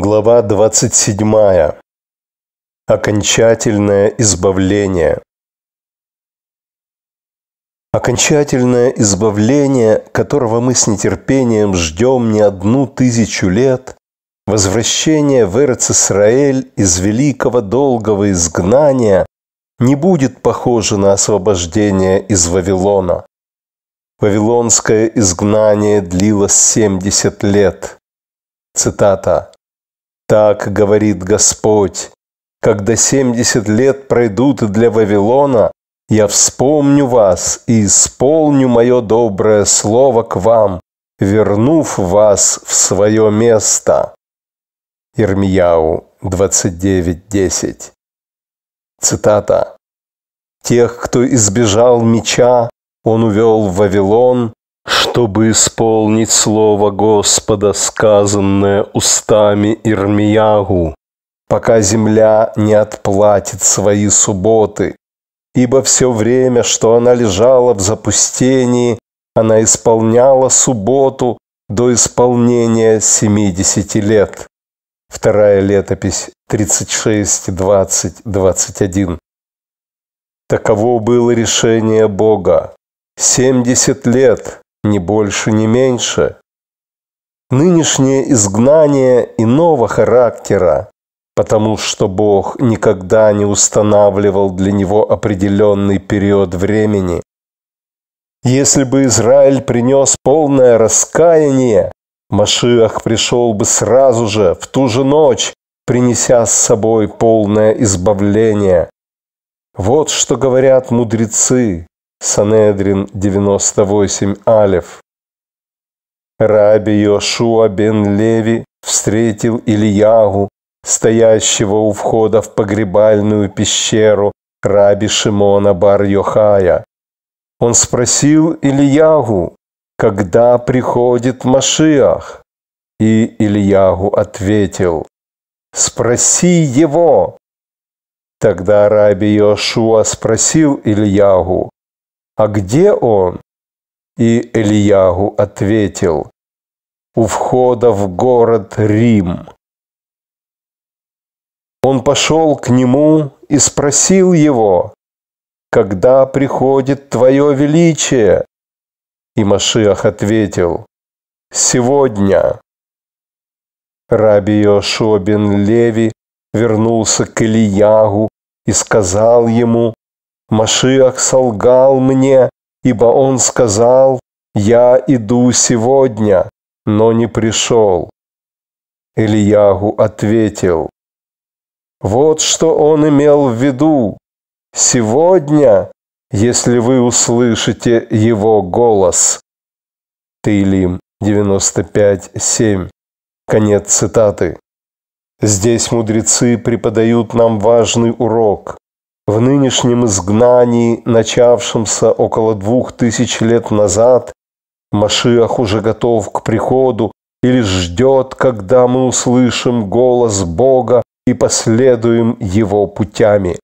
Глава 27. Окончательное избавление. Окончательное избавление, которого мы с нетерпением ждем не одну тысячу лет, возвращение в Эрцисраэль из великого долгого изгнания не будет похоже на освобождение из Вавилона. Вавилонское изгнание длилось 70 лет. Цитата. Так говорит Господь, когда семьдесят лет пройдут для Вавилона, я вспомню вас и исполню мое доброе слово к вам, вернув вас в свое место. Ирмияу 29.10 Цитата. «Тех, кто избежал меча, он увел в Вавилон, чтобы исполнить слово Господа, сказанное устами Ирмиягу, пока земля не отплатит свои субботы. Ибо все время, что она лежала в запустении, она исполняла субботу до исполнения 70 лет. Вторая летопись 36, 20, 21. Таково было решение Бога. 70 лет ни больше, ни меньше. Нынешнее изгнание иного характера, потому что Бог никогда не устанавливал для него определенный период времени. Если бы Израиль принес полное раскаяние, Машиах пришел бы сразу же, в ту же ночь, принеся с собой полное избавление. Вот что говорят мудрецы. Санедрин 98 Алев. Раби Йошуа бен Леви встретил Ильягу, стоящего у входа в погребальную пещеру раби Шимона Бар-Йохая. Он спросил Ильягу, когда приходит Машиах? И Ильягу ответил, спроси его. Тогда раби Йошуа спросил Ильягу, «А где он?» И Элиягу ответил, «У входа в город Рим». Он пошел к нему и спросил его, «Когда приходит твое величие?» И Машиах ответил, «Сегодня». Раби Йошуа Леви вернулся к Ильягу и сказал ему, Машиах солгал мне, ибо он сказал, «Я иду сегодня», но не пришел. Ильягу ответил, «Вот что он имел в виду. Сегодня, если вы услышите его голос». Тейлим 95.7. Конец цитаты. Здесь мудрецы преподают нам важный урок. В нынешнем изгнании, начавшемся около двух тысяч лет назад, Машиах уже готов к приходу или ждет, когда мы услышим голос Бога и последуем Его путями.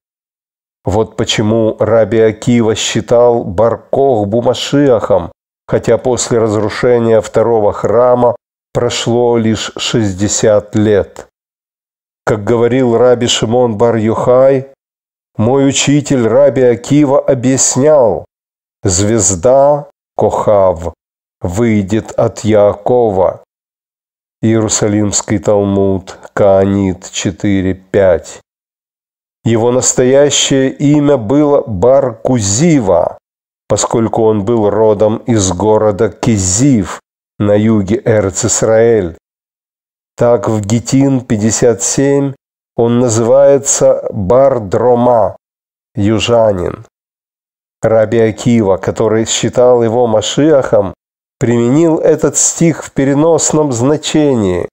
Вот почему Раби Акива считал Баркох Машиахом, хотя после разрушения второго храма прошло лишь 60 лет. Как говорил Раби Шимон Бар-Юхай, мой учитель Раби Акива объяснял, звезда Кохав выйдет от Якова. Иерусалимский Талмуд, Каанит 4.5. Его настоящее имя было Баркузива, поскольку он был родом из города Кизив на юге Эрцисраэль. Так в Гетин 57 он называется Бардрома, южанин. Раби Акива, который считал его Машиахом, применил этот стих в переносном значении.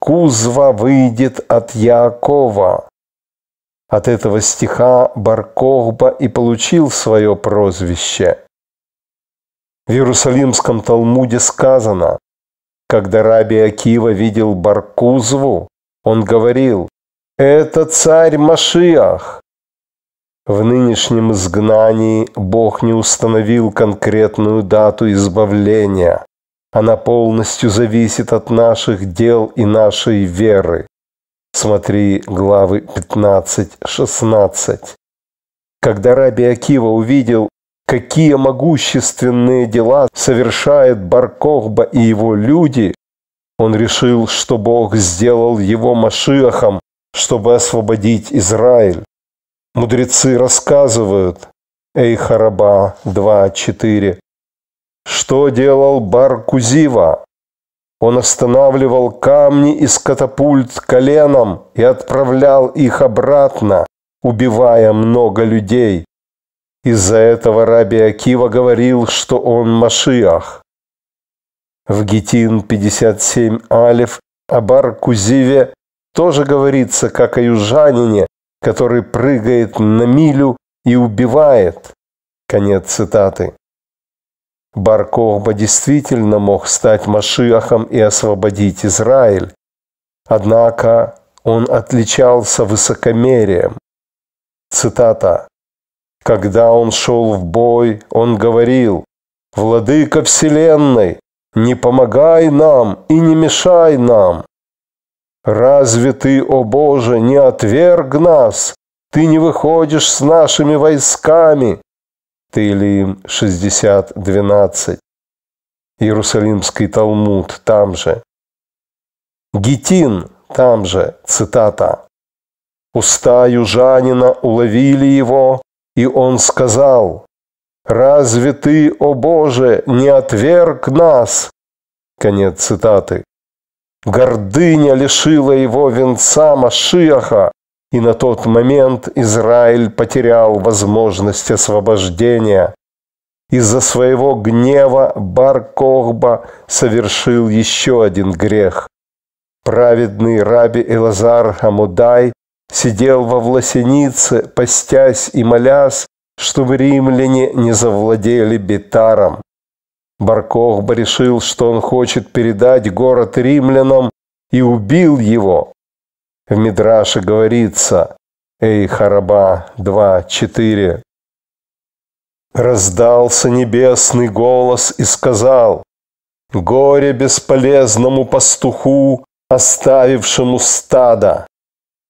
«Кузва выйдет от Яакова». От этого стиха Баркохба и получил свое прозвище. В Иерусалимском Талмуде сказано, когда раби Акива видел Баркузву, он говорил, это царь Машиах. В нынешнем изгнании Бог не установил конкретную дату избавления. Она полностью зависит от наших дел и нашей веры. Смотри главы 15-16. Когда Раби Акива увидел, какие могущественные дела совершает Баркохба и его люди, он решил, что Бог сделал его Машиахом, чтобы освободить Израиль. Мудрецы рассказывают, Эй Хараба 2.4, что делал Бар Кузива? Он останавливал камни из катапульт коленом и отправлял их обратно, убивая много людей. Из-за этого Раби Акива говорил, что он Машиах. В Гетин 57 Алиф о Бар Кузиве тоже говорится, как о южанине, который прыгает на милю и убивает. Конец цитаты. Бар Кохба действительно мог стать Машиахом и освободить Израиль. Однако он отличался высокомерием. Цитата. «Когда он шел в бой, он говорил, «Владыка Вселенной, не помогай нам и не мешай нам». Разве ты, о Боже, не отверг нас? Ты не выходишь с нашими войсками. Таилим 60.12. Иерусалимский Талмуд там же. Гетин там же, цитата. Уста южанина уловили его, и он сказал, «Разве ты, о Боже, не отверг нас?» Конец цитаты. Гордыня лишила его венца Машиаха, и на тот момент Израиль потерял возможность освобождения. Из-за своего гнева Бар-Кохба совершил еще один грех. Праведный раби Элазар Хамудай сидел во власенице, постясь и молясь, чтобы римляне не завладели бетаром. Баркохб решил, что он хочет передать город римлянам, и убил его. В Мидраше говорится «Эй, Хараба 2.4». Раздался небесный голос и сказал «Горе бесполезному пастуху, оставившему стадо!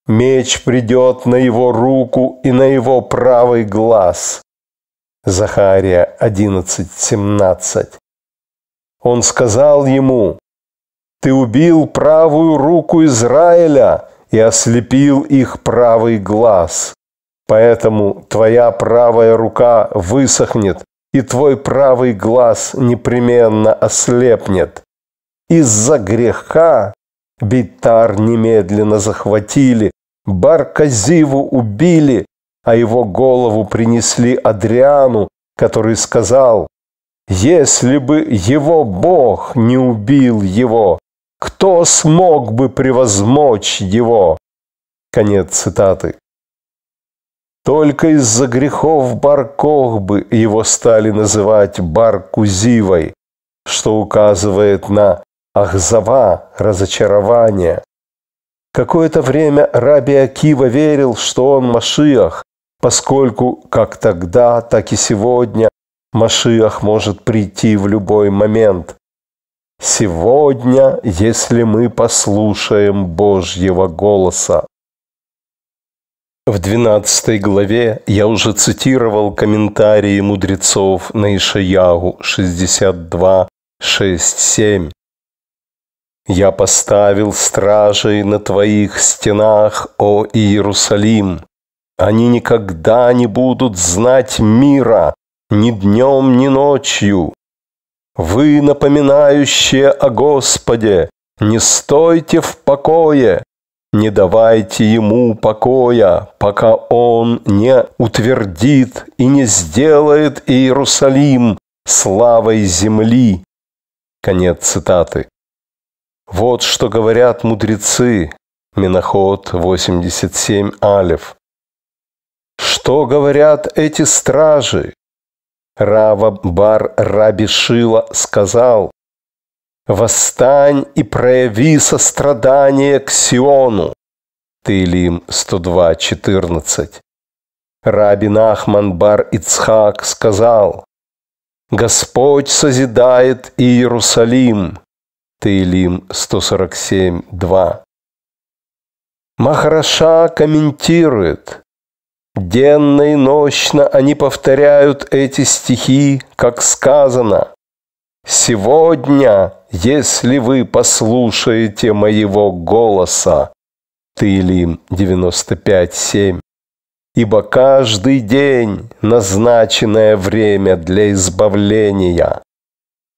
Меч придет на его руку и на его правый глаз. Захария 11.17. Он сказал ему, «Ты убил правую руку Израиля и ослепил их правый глаз. Поэтому твоя правая рука высохнет, и твой правый глаз непременно ослепнет. Из-за греха Битар немедленно захватили, Барказиву убили, а его голову принесли Адриану, который сказал, «Если бы его Бог не убил его, кто смог бы превозмочь его?» Конец цитаты. Только из-за грехов Бар-Кохбы его стали называть Баркузивой, что указывает на Ахзава – разочарование. Какое-то время Раби Акива верил, что он Машиах, поскольку как тогда, так и сегодня Машиах может прийти в любой момент. Сегодня, если мы послушаем Божьего голоса. В 12 главе я уже цитировал комментарии мудрецов на Ишаягу 62, 6, 7. «Я поставил стражей на твоих стенах, о Иерусалим, они никогда не будут знать мира, ни днем, ни ночью. Вы, напоминающие о Господе, не стойте в покое, не давайте ему покоя, пока он не утвердит и не сделает Иерусалим славой земли. Конец цитаты. Вот что говорят мудрецы. Миноход 87 Алев. Что говорят эти стражи? Рава Бар Раби Шила сказал, «Восстань и прояви сострадание к Сиону». Таилим 102.14. Раби Нахман Бар Ицхак сказал, «Господь созидает Иерусалим». Таилим 147.2. Махараша комментирует, Денно и ночно они повторяют эти стихи, как сказано. «Сегодня, если вы послушаете моего голоса» Тылим 95.7 «Ибо каждый день назначенное время для избавления».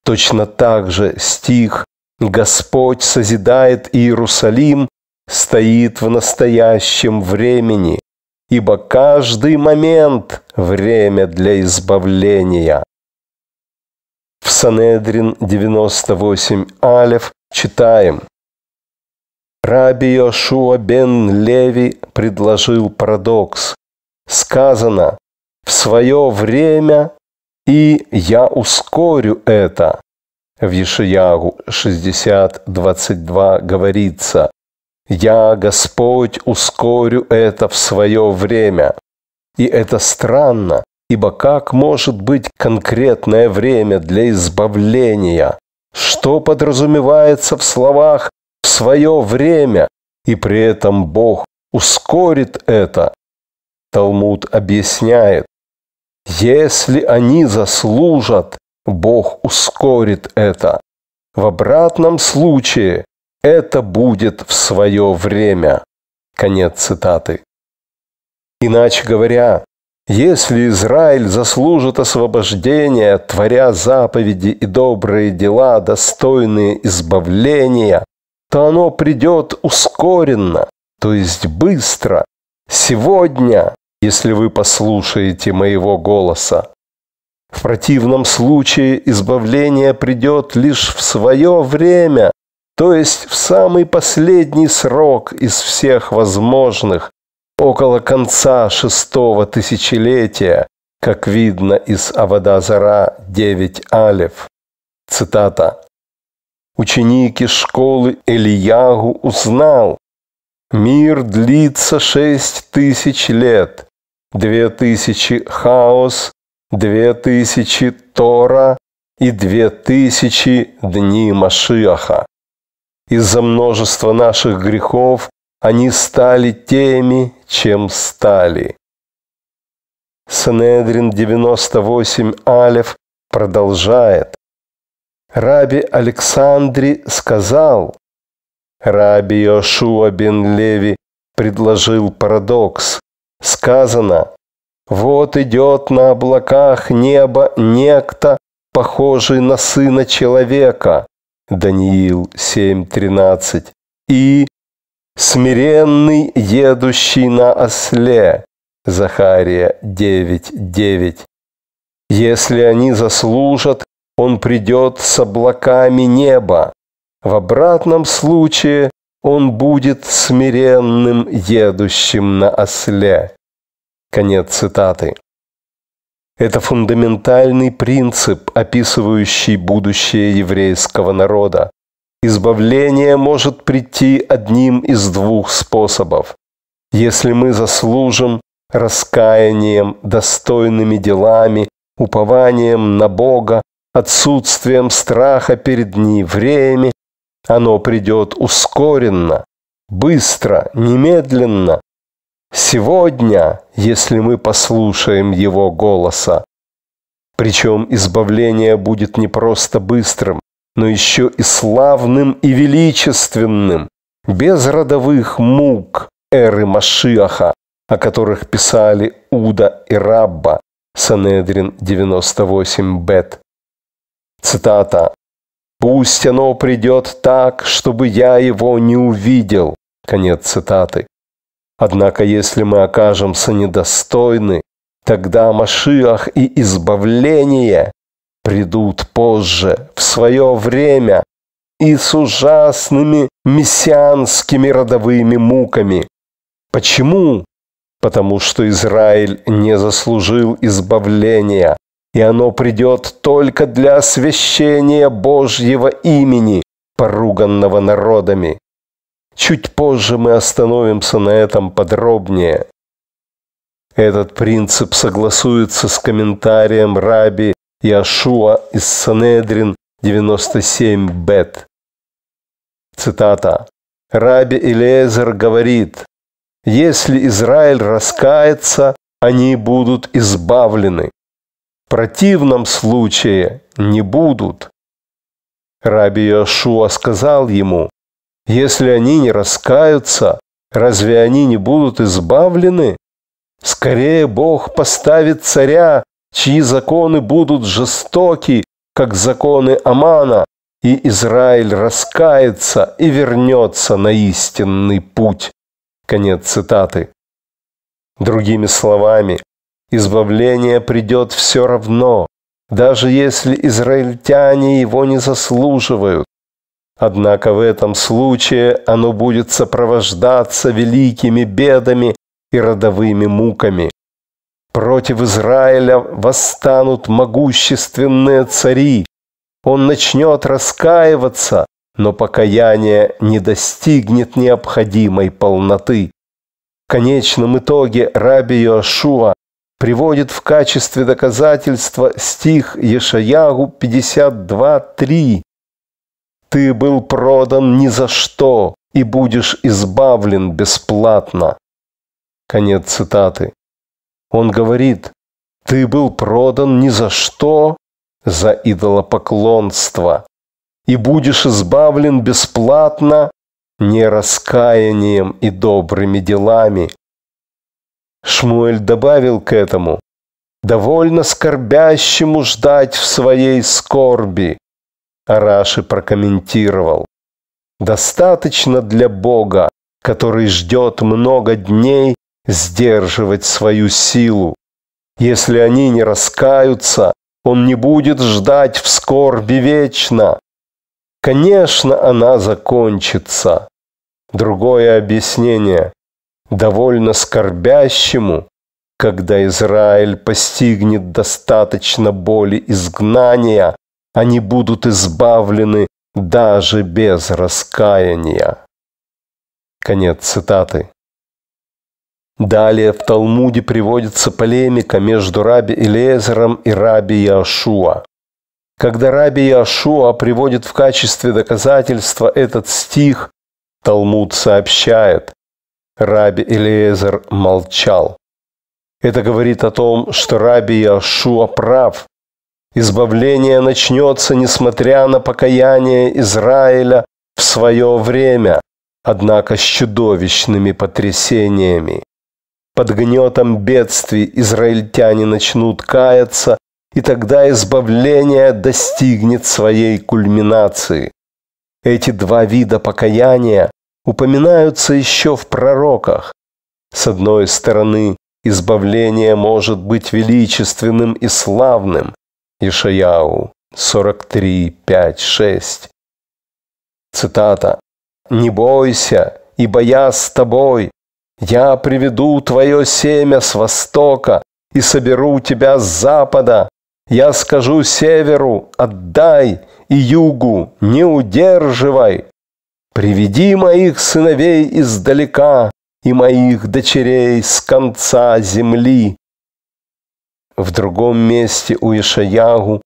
Точно так же стих «Господь созидает Иерусалим» стоит в настоящем времени ибо каждый момент – время для избавления. В Санедрин 98 Алев читаем. Раби Йошуа бен Леви предложил парадокс. Сказано «в свое время и я ускорю это». В Ешиягу 60.22 говорится я, Господь, ускорю это в свое время. И это странно, ибо как может быть конкретное время для избавления? Что подразумевается в словах «в свое время», и при этом Бог ускорит это? Талмуд объясняет, если они заслужат, Бог ускорит это. В обратном случае это будет в свое время. Конец цитаты. Иначе говоря, если Израиль заслужит освобождения, творя заповеди и добрые дела, достойные избавления, то оно придет ускоренно, то есть быстро, сегодня, если вы послушаете моего голоса. В противном случае избавление придет лишь в свое время, то есть в самый последний срок из всех возможных, около конца шестого тысячелетия, как видно из Авадазара 9 Алев. Цитата. Ученики школы Элиягу узнал, мир длится шесть тысяч лет, две тысячи хаос, две тысячи Тора и две тысячи дни Машиаха из-за множества наших грехов они стали теми, чем стали. Санедрин 98 Алев продолжает. Раби Александри сказал, Раби Йошуа бен Леви предложил парадокс. Сказано, вот идет на облаках неба некто, похожий на сына человека, Даниил 7.13, и смиренный, едущий на осле, Захария 9.9. Если они заслужат, он придет с облаками неба. В обратном случае он будет смиренным, едущим на осле. Конец цитаты. Это фундаментальный принцип, описывающий будущее еврейского народа. Избавление может прийти одним из двух способов. Если мы заслужим раскаянием, достойными делами, упованием на Бога, отсутствием страха перед неевреями, оно придет ускоренно, быстро, немедленно, Сегодня, если мы послушаем Его голоса, причем избавление будет не просто быстрым, но еще и славным и величественным, без родовых мук эры Машиаха, о которых писали Уда и Рабба, Санедрин 98 Бет. Цитата. «Пусть оно придет так, чтобы я его не увидел». Конец цитаты. Однако, если мы окажемся недостойны, тогда Машиах и избавление придут позже, в свое время, и с ужасными мессианскими родовыми муками. Почему? Потому что Израиль не заслужил избавления, и оно придет только для освящения Божьего имени, поруганного народами. Чуть позже мы остановимся на этом подробнее. Этот принцип согласуется с комментарием Раби Яшуа из Санедрин 97 Бет. Цитата. Раби Илезер говорит, «Если Израиль раскается, они будут избавлены. В противном случае не будут». Раби Иошуа сказал ему, если они не раскаются, разве они не будут избавлены? Скорее Бог поставит царя, чьи законы будут жестоки, как законы Амана, и Израиль раскается и вернется на истинный путь. Конец цитаты. Другими словами, избавление придет все равно, даже если израильтяне его не заслуживают. Однако в этом случае оно будет сопровождаться великими бедами и родовыми муками. Против Израиля восстанут могущественные цари. Он начнет раскаиваться, но покаяние не достигнет необходимой полноты. В конечном итоге Раби Иошуа приводит в качестве доказательства стих Ешаягу 52.3 ты был продан ни за что и будешь избавлен бесплатно. Конец цитаты. Он говорит, ты был продан ни за что, за идолопоклонство, и будешь избавлен бесплатно не раскаянием и добрыми делами. Шмуэль добавил к этому, довольно скорбящему ждать в своей скорби, Раши прокомментировал. Достаточно для Бога, который ждет много дней, сдерживать свою силу. Если они не раскаются, он не будет ждать в скорби вечно. Конечно, она закончится. Другое объяснение. Довольно скорбящему, когда Израиль постигнет достаточно боли изгнания, они будут избавлены даже без раскаяния. Конец цитаты. Далее в Талмуде приводится полемика между раби Илезером и раби Яшуа. Когда раби Яшуа приводит в качестве доказательства этот стих, Талмуд сообщает, раби Илезер молчал. Это говорит о том, что раби Яшуа прав, Избавление начнется, несмотря на покаяние Израиля в свое время, однако с чудовищными потрясениями. Под гнетом бедствий израильтяне начнут каяться, и тогда избавление достигнет своей кульминации. Эти два вида покаяния упоминаются еще в пророках. С одной стороны, избавление может быть величественным и славным, Ишаяу 43, 5, 6. Цитата. «Не бойся, ибо я с тобой. Я приведу твое семя с востока и соберу тебя с запада. Я скажу северу, отдай, и югу, не удерживай. Приведи моих сыновей издалека и моих дочерей с конца земли. В другом месте у Ишаягу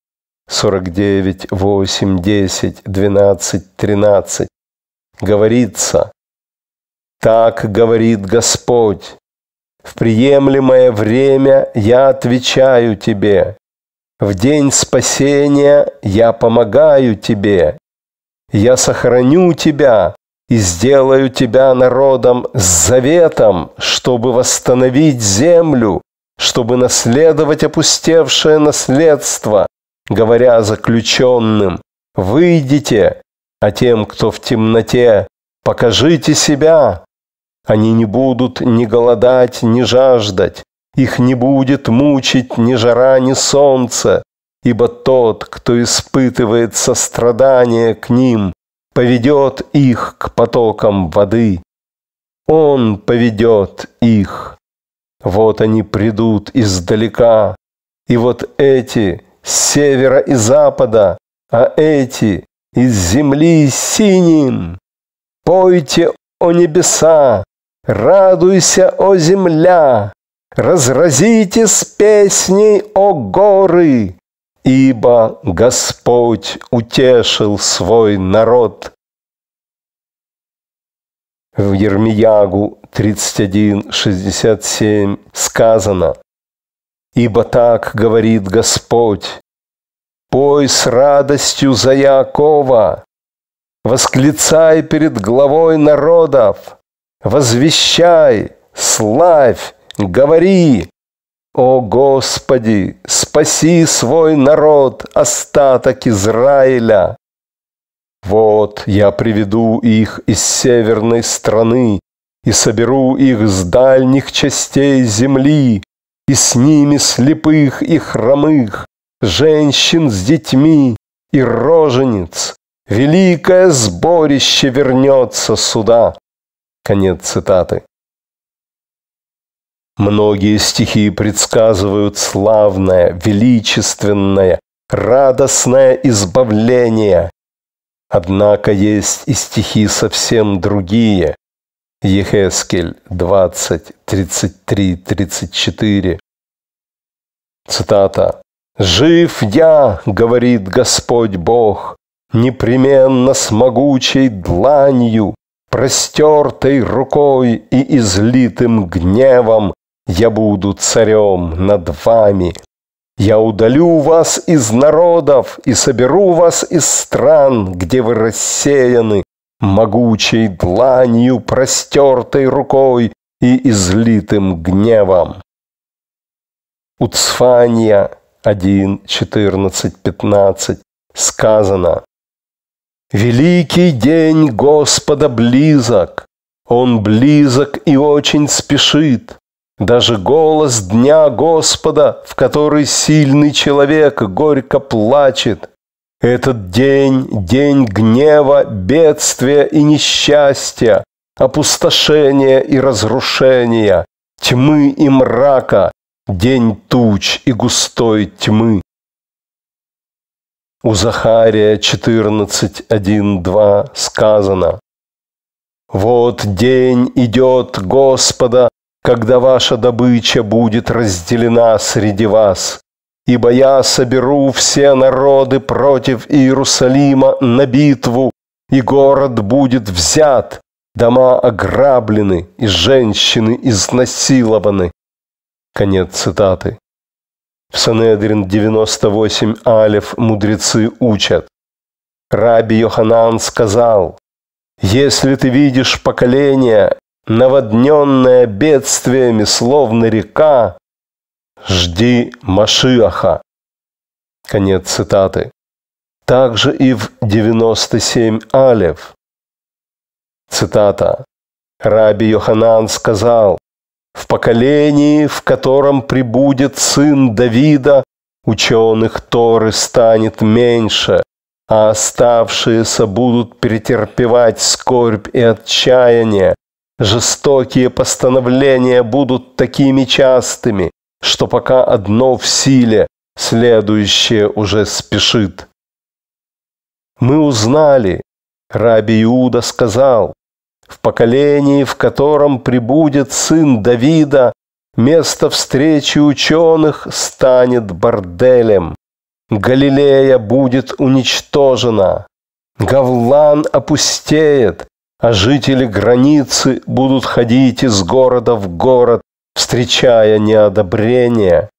49, 8, 10, 12, 13 говорится, «Так говорит Господь, в приемлемое время я отвечаю тебе, в день спасения я помогаю тебе, я сохраню тебя и сделаю тебя народом с заветом, чтобы восстановить землю, чтобы наследовать опустевшее наследство, говоря заключенным, «Выйдите!» А тем, кто в темноте, «Покажите себя!» Они не будут ни голодать, ни жаждать, их не будет мучить ни жара, ни солнце, ибо тот, кто испытывает сострадание к ним, поведет их к потокам воды. Он поведет их. Вот они придут издалека, и вот эти с севера и запада, а эти из земли синим. Пойте, о небеса, радуйся, о земля, разразите с песней, о горы, ибо Господь утешил свой народ, в Ермиягу 31.67 сказано «Ибо так говорит Господь, пой с радостью за Якова, восклицай перед главой народов, возвещай, славь, говори, о Господи, спаси свой народ, остаток Израиля, вот я приведу их из северной страны, и соберу их с дальних частей земли, и с ними слепых и хромых, женщин с детьми и рожениц. Великое сборище вернется сюда. Конец цитаты. Многие стихи предсказывают славное, величественное, радостное избавление, Однако есть и стихи совсем другие. Ехескель 20, 33, 34. Цитата. «Жив я, — говорит Господь Бог, — непременно с могучей дланью, простертой рукой и излитым гневом я буду царем над вами». Я удалю вас из народов и соберу вас из стран, где вы рассеяны, могучей дланью, простертой рукой и излитым гневом. Уцфания 1, 14, 15 сказано «Великий день Господа близок, Он близок и очень спешит, даже голос дня Господа, в который сильный человек горько плачет. Этот день – день гнева, бедствия и несчастья, опустошения и разрушения, тьмы и мрака, день туч и густой тьмы. У Захария 14.1.2 сказано «Вот день идет Господа, когда ваша добыча будет разделена среди вас. Ибо я соберу все народы против Иерусалима на битву, и город будет взят, дома ограблены, и женщины изнасилованы. Конец цитаты. В Санедрин 98 Алев мудрецы учат. Раби Йоханан сказал, «Если ты видишь поколение, наводненная бедствиями, словно река, жди Машиаха. Конец цитаты. Также и в 97 алев. Цитата. Раби Йоханан сказал, «В поколении, в котором прибудет сын Давида, ученых Торы станет меньше, а оставшиеся будут претерпевать скорбь и отчаяние, Жестокие постановления будут такими частыми, что пока одно в силе, следующее уже спешит. Мы узнали, Раби Иуда сказал, в поколении, в котором прибудет сын Давида, место встречи ученых станет борделем. Галилея будет уничтожена. Гавлан опустеет, а жители границы будут ходить из города в город, встречая неодобрение.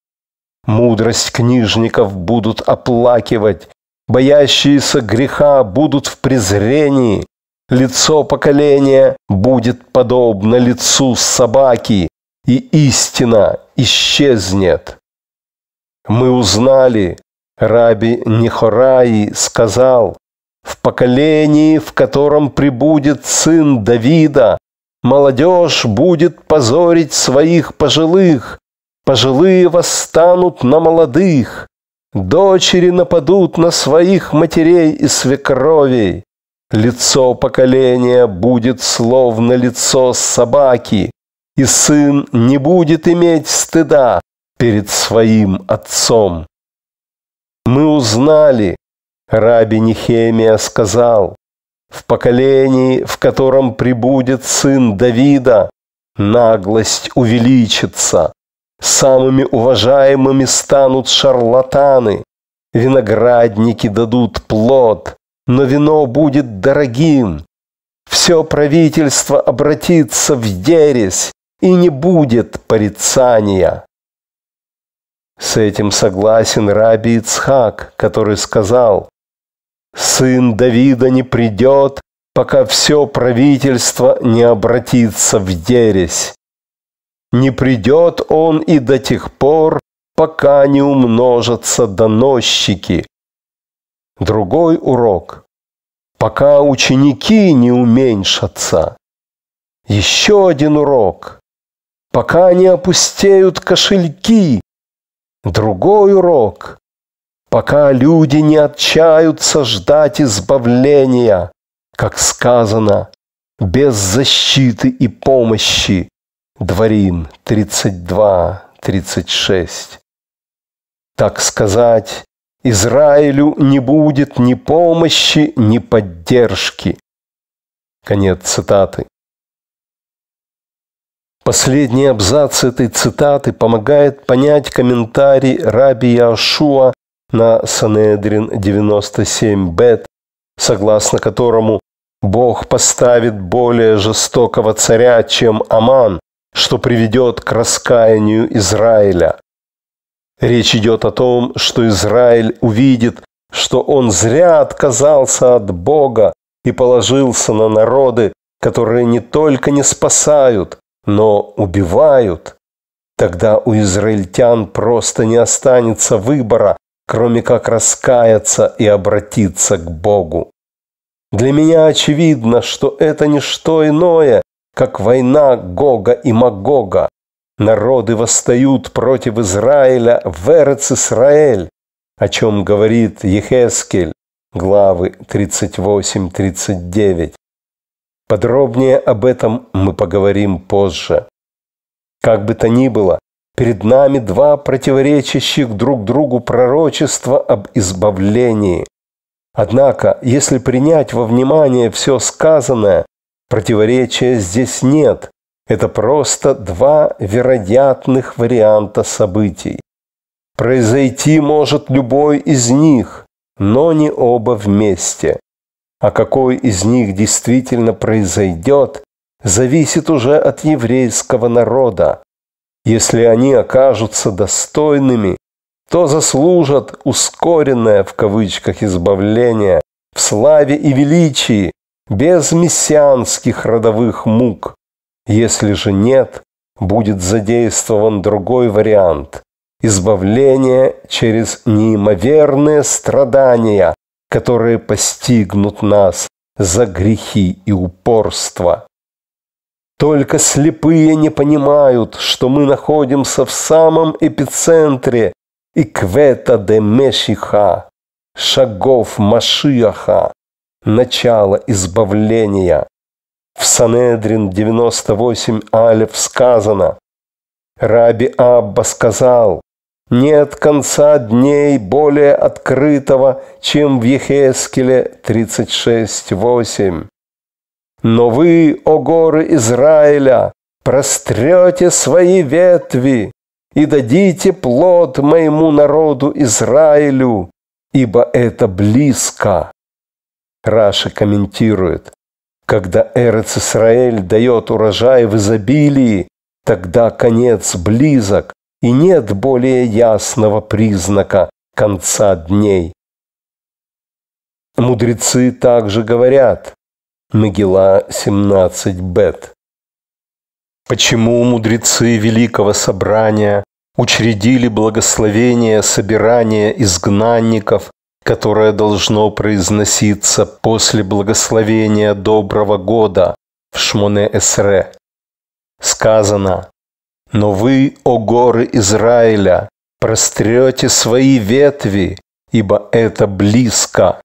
Мудрость книжников будут оплакивать, боящиеся греха будут в презрении, лицо поколения будет подобно лицу собаки, и истина исчезнет. Мы узнали, Раби Нехораи сказал, в поколении, в котором прибудет сын Давида. Молодежь будет позорить своих пожилых, пожилые восстанут на молодых, дочери нападут на своих матерей и свекровей. Лицо поколения будет словно лицо собаки, и сын не будет иметь стыда перед своим отцом. Мы узнали, Раби Нехемия сказал, «В поколении, в котором прибудет сын Давида, наглость увеличится, самыми уважаемыми станут шарлатаны, виноградники дадут плод, но вино будет дорогим, все правительство обратится в ересь, и не будет порицания. С этим согласен Раби Ицхак, который сказал, Сын Давида не придет, пока все правительство не обратится в ересь. Не придет он и до тех пор, пока не умножатся доносчики. Другой урок. Пока ученики не уменьшатся. Еще один урок. Пока не опустеют кошельки. Другой урок пока люди не отчаются ждать избавления, как сказано, без защиты и помощи. Дворин 32-36. Так сказать, Израилю не будет ни помощи, ни поддержки. Конец цитаты. Последний абзац этой цитаты помогает понять комментарий Раби Яшуа на Санедрин 97 бет, согласно которому Бог поставит более жестокого царя, чем Аман, что приведет к раскаянию Израиля. Речь идет о том, что Израиль увидит, что он зря отказался от Бога и положился на народы, которые не только не спасают, но убивают. Тогда у израильтян просто не останется выбора, кроме как раскаяться и обратиться к Богу. Для меня очевидно, что это не что иное, как война Гога и Магога. Народы восстают против Израиля в Эрец-Исраэль, о чем говорит Ехескель, главы 38-39. Подробнее об этом мы поговорим позже. Как бы то ни было, Перед нами два противоречащих друг другу пророчества об избавлении. Однако, если принять во внимание все сказанное, противоречия здесь нет. Это просто два вероятных варианта событий. Произойти может любой из них, но не оба вместе. А какой из них действительно произойдет, зависит уже от еврейского народа – если они окажутся достойными, то заслужат ускоренное в кавычках избавление в славе и величии, без мессианских родовых мук. Если же нет, будет задействован другой вариант – избавление через неимоверные страдания, которые постигнут нас за грехи и упорство. Только слепые не понимают, что мы находимся в самом эпицентре Иквета де Мешиха, шагов Машиаха, начала избавления. В Санедрин 98 Алев сказано, Раби Абба сказал, нет конца дней более открытого, чем в Ехескеле 36.8. Но вы, о горы Израиля, прострете свои ветви и дадите плод моему народу Израилю, ибо это близко. Раши комментирует, когда Эрец Исраэль дает урожай в изобилии, тогда конец близок, и нет более ясного признака конца дней. Мудрецы также говорят, Могила 17 Бет. Почему мудрецы Великого Собрания учредили благословение собирания изгнанников, которое должно произноситься после благословения доброго года в Шмоне Эсре? Сказано, «Но вы, о горы Израиля, прострете свои ветви, ибо это близко».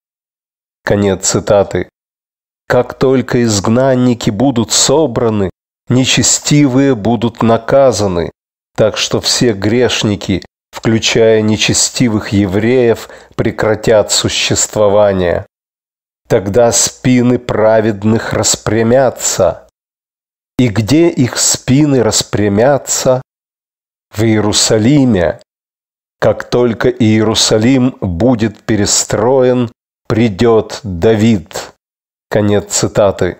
Конец цитаты. Как только изгнанники будут собраны, нечестивые будут наказаны, так что все грешники, включая нечестивых евреев, прекратят существование. Тогда спины праведных распрямятся. И где их спины распрямятся? В Иерусалиме. Как только Иерусалим будет перестроен, придет Давид. Конец цитаты.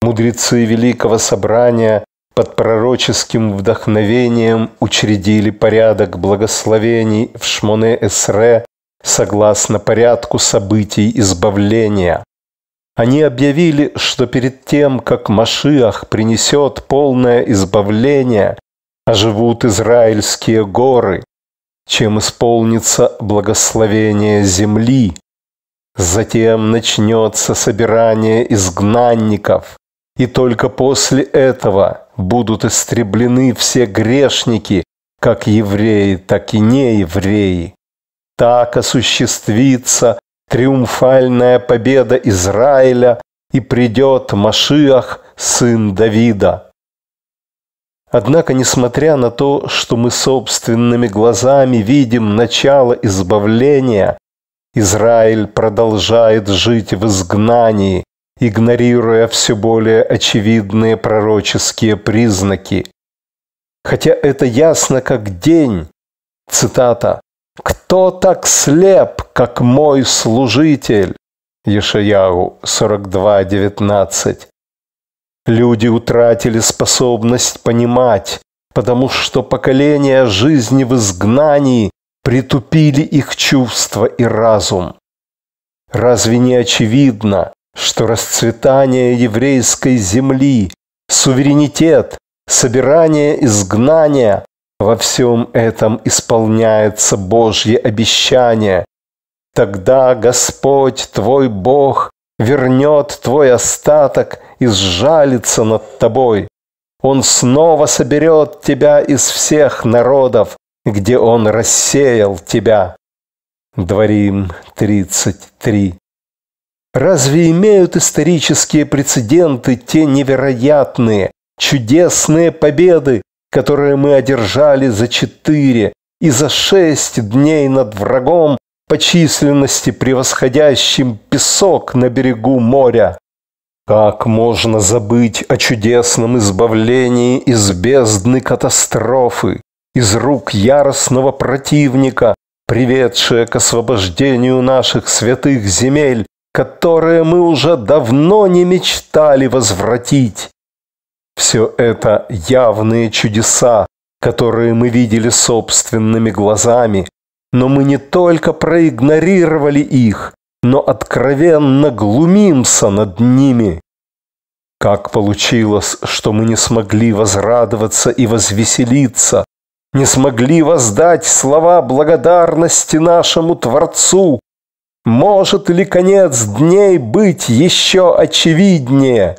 Мудрецы Великого Собрания под пророческим вдохновением учредили порядок благословений в Шмоне-Эсре согласно порядку событий избавления. Они объявили, что перед тем, как Машиах принесет полное избавление, оживут израильские горы, чем исполнится благословение земли, Затем начнется собирание изгнанников, и только после этого будут истреблены все грешники, как евреи, так и неевреи. Так осуществится триумфальная победа Израиля, и придет Машиах, сын Давида. Однако, несмотря на то, что мы собственными глазами видим начало избавления, Израиль продолжает жить в изгнании, игнорируя все более очевидные пророческие признаки. Хотя это ясно как день. Цитата. «Кто так слеп, как мой служитель?» Ешаяу 42.19. Люди утратили способность понимать, потому что поколение жизни в изгнании притупили их чувства и разум. Разве не очевидно, что расцветание еврейской земли, суверенитет, собирание изгнания – во всем этом исполняется Божье обещание. Тогда Господь, твой Бог, вернет твой остаток и сжалится над тобой. Он снова соберет тебя из всех народов, где он рассеял тебя. Дворим 33. Разве имеют исторические прецеденты те невероятные, чудесные победы, которые мы одержали за четыре и за шесть дней над врагом по численности превосходящим песок на берегу моря? Как можно забыть о чудесном избавлении из бездны катастрофы, из рук яростного противника, приведшее к освобождению наших святых земель, которые мы уже давно не мечтали возвратить. Все это явные чудеса, которые мы видели собственными глазами, но мы не только проигнорировали их, но откровенно глумимся над ними. Как получилось, что мы не смогли возрадоваться и возвеселиться, не смогли воздать слова благодарности нашему Творцу. Может ли конец дней быть еще очевиднее?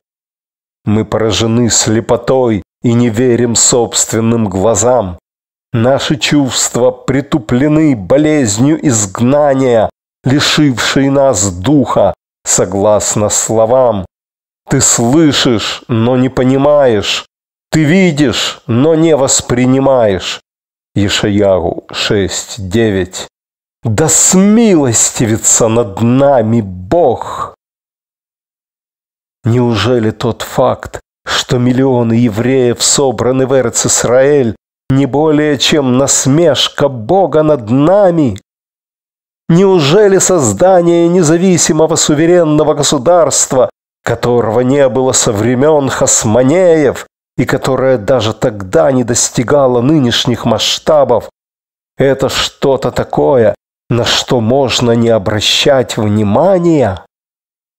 Мы поражены слепотой и не верим собственным глазам. Наши чувства притуплены болезнью изгнания, лишившей нас духа, согласно словам. Ты слышишь, но не понимаешь. Ты видишь, но не воспринимаешь. Ишаяру 6.9. Да смилостивится над нами Бог! Неужели тот факт, что миллионы евреев собраны в Эрцисраэль, не более чем насмешка Бога над нами? Неужели создание независимого суверенного государства, которого не было со времен Хасманеев, и которая даже тогда не достигала нынешних масштабов, это что-то такое, на что можно не обращать внимания.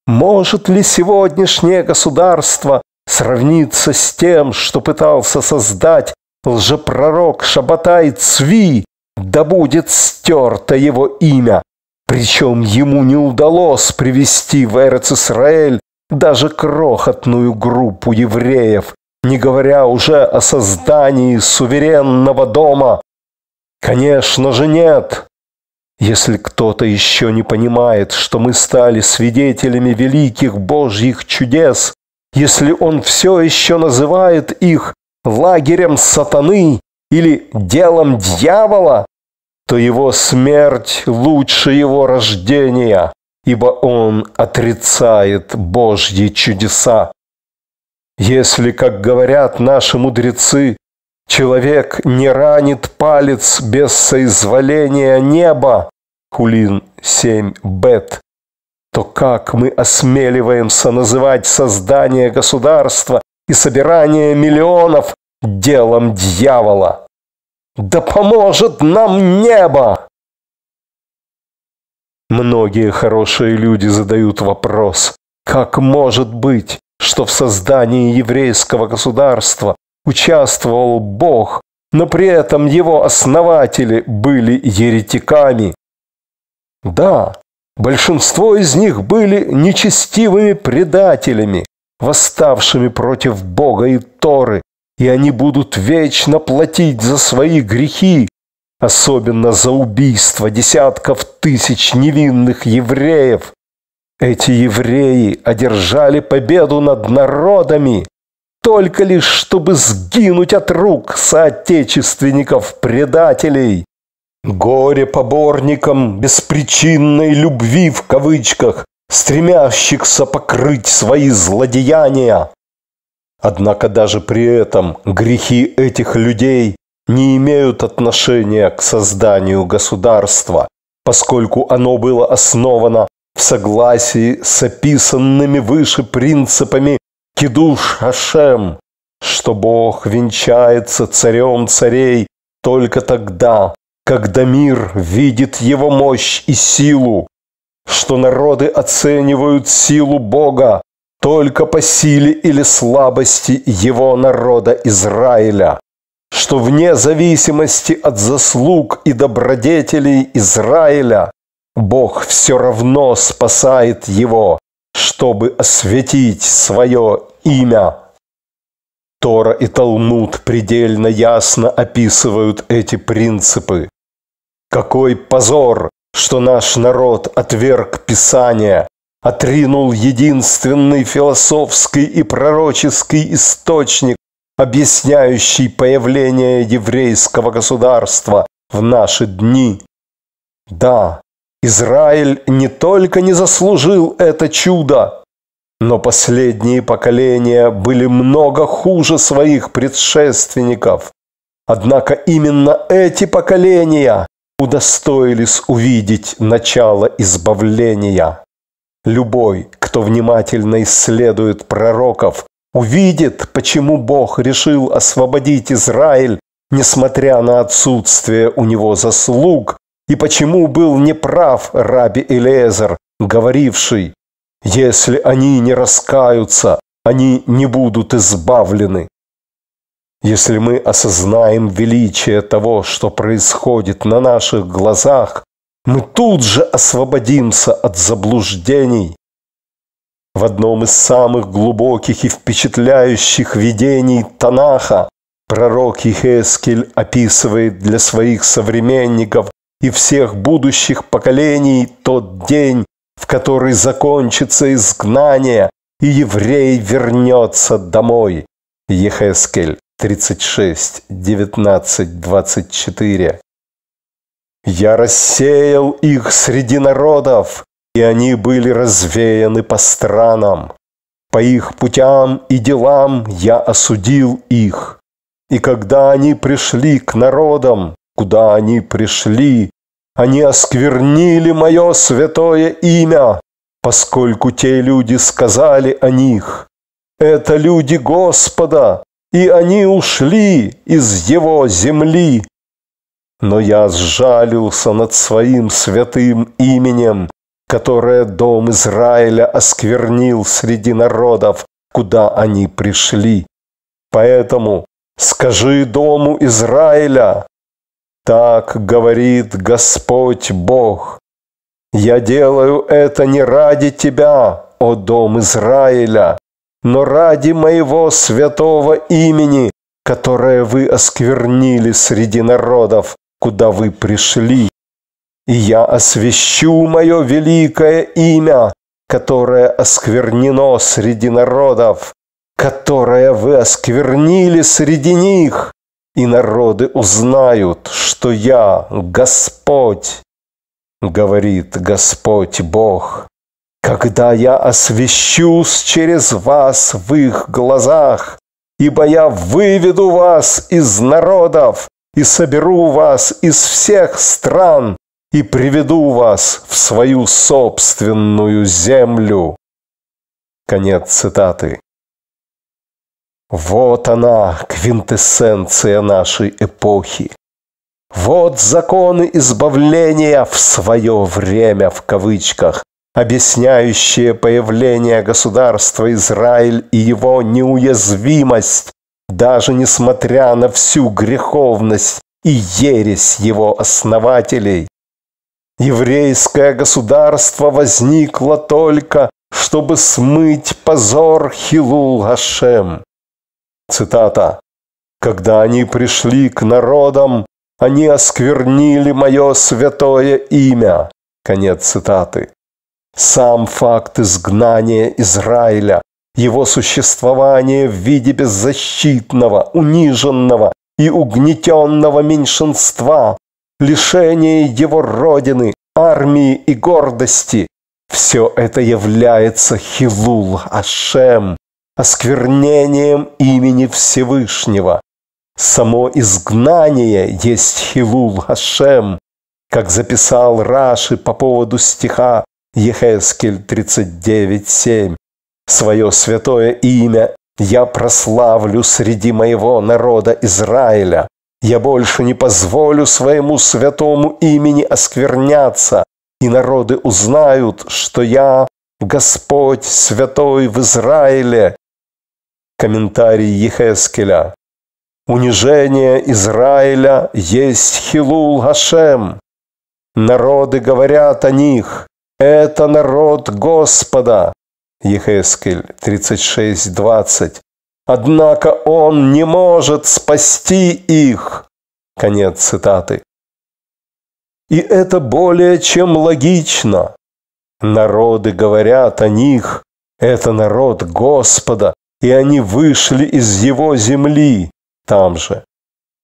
Может ли сегодняшнее государство сравниться с тем, что пытался создать лжепророк Шабатай Цви, да будет стерто его имя. Причем ему не удалось привести в Эрец-Исраэль даже крохотную группу евреев, не говоря уже о создании суверенного дома. Конечно же нет. Если кто-то еще не понимает, что мы стали свидетелями великих божьих чудес, если он все еще называет их лагерем сатаны или делом дьявола, то его смерть лучше его рождения, ибо он отрицает божьи чудеса. Если, как говорят наши мудрецы, человек не ранит палец без соизволения неба, Кулин 7 Бет, то как мы осмеливаемся называть создание государства и собирание миллионов делом дьявола? Да поможет нам небо! Многие хорошие люди задают вопрос, как может быть, что в создании еврейского государства участвовал Бог, но при этом его основатели были еретиками. Да, большинство из них были нечестивыми предателями, восставшими против Бога и Торы, и они будут вечно платить за свои грехи, особенно за убийство десятков тысяч невинных евреев, эти евреи одержали победу над народами, только лишь чтобы сгинуть от рук соотечественников-предателей. Горе поборникам беспричинной любви в кавычках, стремящихся покрыть свои злодеяния. Однако даже при этом грехи этих людей не имеют отношения к созданию государства, поскольку оно было основано в согласии с описанными выше принципами Кедуш Хашем, что Бог венчается царем царей только тогда, когда мир видит его мощь и силу, что народы оценивают силу Бога только по силе или слабости его народа Израиля, что вне зависимости от заслуг и добродетелей Израиля Бог все равно спасает его, чтобы осветить свое имя. Тора и Талмуд предельно ясно описывают эти принципы. Какой позор, что наш народ отверг Писание, отринул единственный философский и пророческий источник, объясняющий появление еврейского государства в наши дни. Да, Израиль не только не заслужил это чудо, но последние поколения были много хуже своих предшественников. Однако именно эти поколения удостоились увидеть начало избавления. Любой, кто внимательно исследует пророков, увидит, почему Бог решил освободить Израиль, несмотря на отсутствие у него заслуг и почему был неправ раби Элезер, говоривший, «Если они не раскаются, они не будут избавлены». Если мы осознаем величие того, что происходит на наших глазах, мы тут же освободимся от заблуждений. В одном из самых глубоких и впечатляющих видений Танаха пророк Ехескель описывает для своих современников и всех будущих поколений тот день, в который закончится изгнание, и еврей вернется домой. Ехескель 36, 19, 24. «Я рассеял их среди народов, и они были развеяны по странам. По их путям и делам я осудил их. И когда они пришли к народам, куда они пришли, они осквернили мое святое имя, поскольку те люди сказали о них. Это люди Господа, и они ушли из его земли. Но я сжалился над своим святым именем, которое дом Израиля осквернил среди народов, куда они пришли. Поэтому скажи дому Израиля, так говорит Господь Бог. Я делаю это не ради тебя, о дом Израиля, но ради моего святого имени, которое вы осквернили среди народов, куда вы пришли. И я освящу мое великое имя, которое осквернено среди народов, которое вы осквернили среди них, и народы узнают, что я Господь, говорит Господь Бог, когда я освящусь через вас в их глазах, ибо я выведу вас из народов и соберу вас из всех стран и приведу вас в свою собственную землю. Конец цитаты. Вот она, квинтэссенция нашей эпохи. Вот законы избавления в свое время в кавычках, объясняющие появление государства Израиль и его неуязвимость, даже несмотря на всю греховность и ересь его основателей. Еврейское государство возникло только, чтобы смыть позор Хилул Гашем – Цитата. «Когда они пришли к народам, они осквернили мое святое имя». Конец цитаты. Сам факт изгнания Израиля, его существование в виде беззащитного, униженного и угнетенного меньшинства, лишение его родины, армии и гордости – все это является Хилул Ашем, осквернением имени Всевышнего. Само изгнание есть Хилул Хашем, как записал Раши по поводу стиха Ехескель 39.7. Свое святое имя я прославлю среди моего народа Израиля. Я больше не позволю своему святому имени оскверняться, и народы узнают, что я Господь святой в Израиле, Комментарий Ехескеля. Унижение Израиля есть Хилул Гашем. Народы говорят о них. Это народ Господа. Ехескель 36.20. Однако он не может спасти их. Конец цитаты. И это более чем логично. Народы говорят о них. Это народ Господа и они вышли из его земли там же.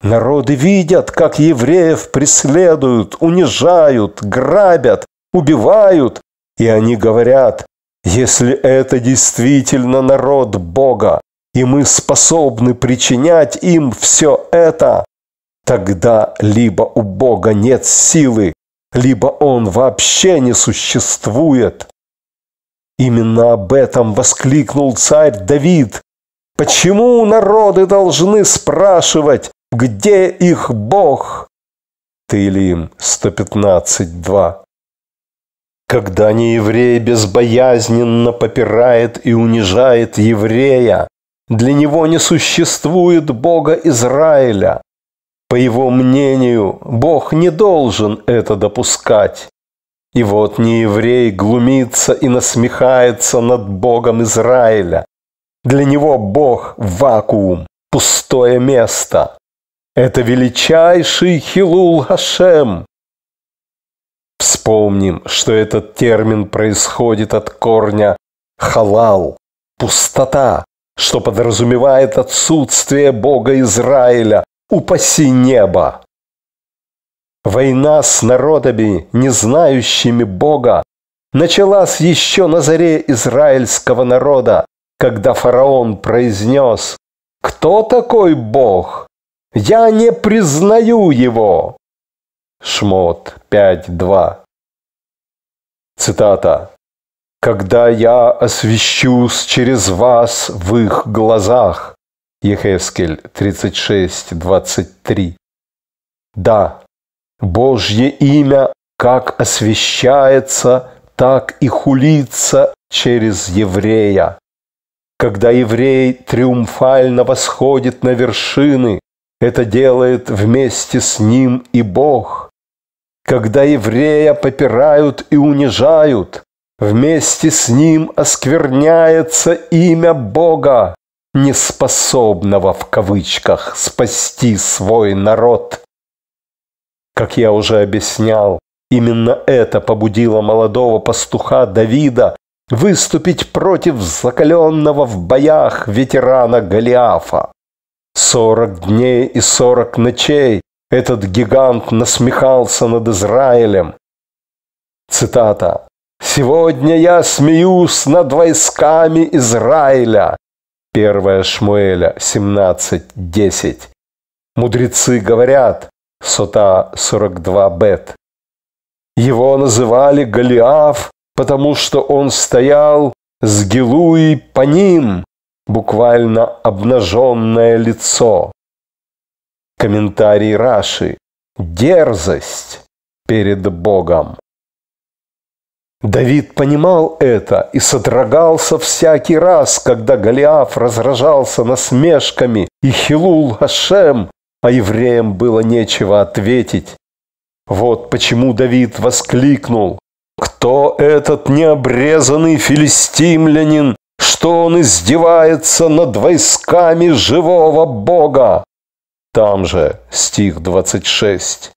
Народы видят, как евреев преследуют, унижают, грабят, убивают, и они говорят, если это действительно народ Бога, и мы способны причинять им все это, тогда либо у Бога нет силы, либо Он вообще не существует. Именно об этом воскликнул царь Давид. Почему народы должны спрашивать, где их Бог? Тылим 115.2 Когда нееврей безбоязненно попирает и унижает еврея, для него не существует Бога Израиля. По его мнению, Бог не должен это допускать. И вот нееврей глумится и насмехается над Богом Израиля. Для него Бог – вакуум, пустое место. Это величайший Хилул Хашем. Вспомним, что этот термин происходит от корня «халал» – пустота, что подразумевает отсутствие Бога Израиля, упаси небо. Война с народами, не знающими Бога, началась еще на заре израильского народа, когда фараон произнес «Кто такой Бог? Я не признаю его!» Шмот 5.2 Цитата. «Когда я освящусь через вас в их глазах» Ехескель 36.23 Да, Божье имя как освящается, так и хулится через еврея. Когда еврей триумфально восходит на вершины, это делает вместе с ним и Бог. Когда еврея попирают и унижают, вместе с ним оскверняется имя Бога, неспособного в кавычках спасти свой народ. Как я уже объяснял, именно это побудило молодого пастуха Давида выступить против закаленного в боях ветерана Голиафа. Сорок дней и сорок ночей этот гигант насмехался над Израилем. Цитата. «Сегодня я смеюсь над войсками Израиля». 1 Шмуэля 17.10. Мудрецы говорят, сота 42 бет. Его называли Голиаф, потому что он стоял с Гилуи по ним, буквально обнаженное лицо. Комментарий Раши. Дерзость перед Богом. Давид понимал это и содрогался всякий раз, когда Голиаф разражался насмешками и Хилул Хашем а евреям было нечего ответить. Вот почему Давид воскликнул. «Кто этот необрезанный филистимлянин, что он издевается над войсками живого Бога?» Там же стих 26.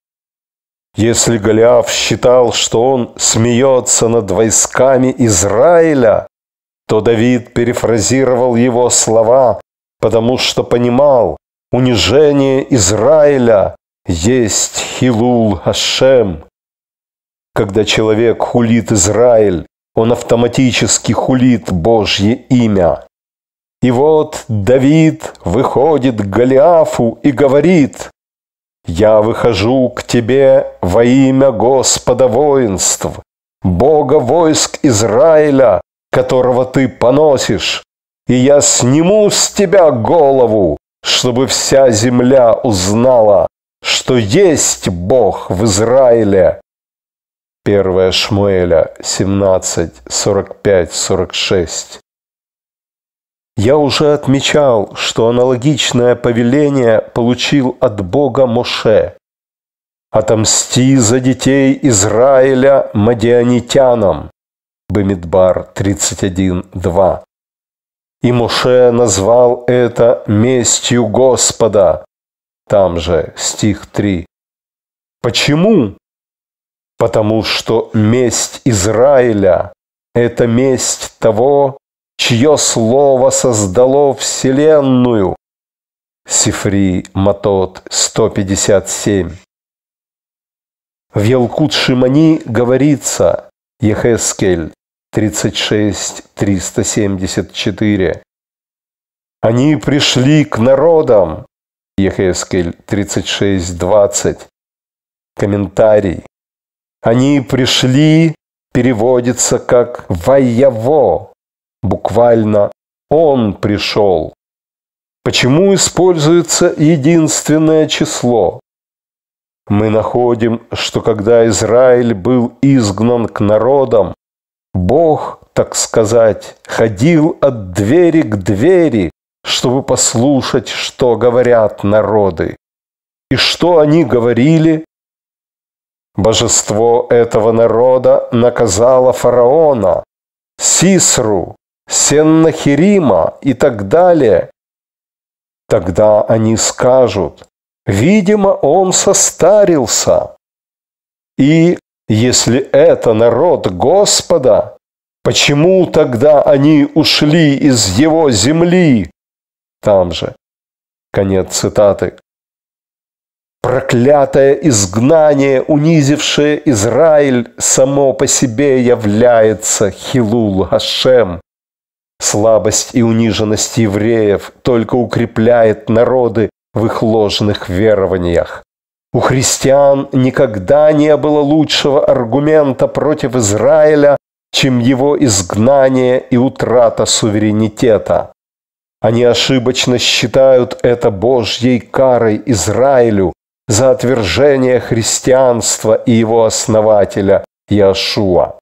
Если Голиаф считал, что он смеется над войсками Израиля, то Давид перефразировал его слова, потому что понимал, унижение Израиля есть Хилул Хашем. Когда человек хулит Израиль, он автоматически хулит Божье имя. И вот Давид выходит к Голиафу и говорит, «Я выхожу к тебе во имя Господа воинств, Бога войск Израиля, которого ты поносишь, и я сниму с тебя голову, чтобы вся земля узнала, что есть Бог в Израиле. 1 Шмуэля 17, 45-46. Я уже отмечал, что аналогичное повеление получил от Бога Моше. «Отомсти за детей Израиля мадианитянам» Бамидбар 31.2. И Моше назвал это местью Господа. Там же стих 3. Почему? Потому что месть Израиля – это месть того, чье слово создало вселенную. Сифри Матот 157. В Елкут Шимани говорится Ехескель 36 374. Они пришли к народам. Ехескель 36.20. Комментарий. Они пришли переводится как воево буквально «он пришел». Почему используется единственное число? Мы находим, что когда Израиль был изгнан к народам, Бог, так сказать, ходил от двери к двери, чтобы послушать, что говорят народы. И что они говорили? Божество этого народа наказало фараона, Сисру, Сеннахирима и так далее. Тогда они скажут, видимо, он состарился. И если это народ Господа, почему тогда они ушли из его земли? Там же. Конец цитаты. Проклятое изгнание, унизившее Израиль, само по себе является Хилул Хашем. Слабость и униженность евреев только укрепляет народы в их ложных верованиях. У христиан никогда не было лучшего аргумента против Израиля, чем его изгнание и утрата суверенитета. Они ошибочно считают это Божьей карой Израилю за отвержение христианства и его основателя Иошуа.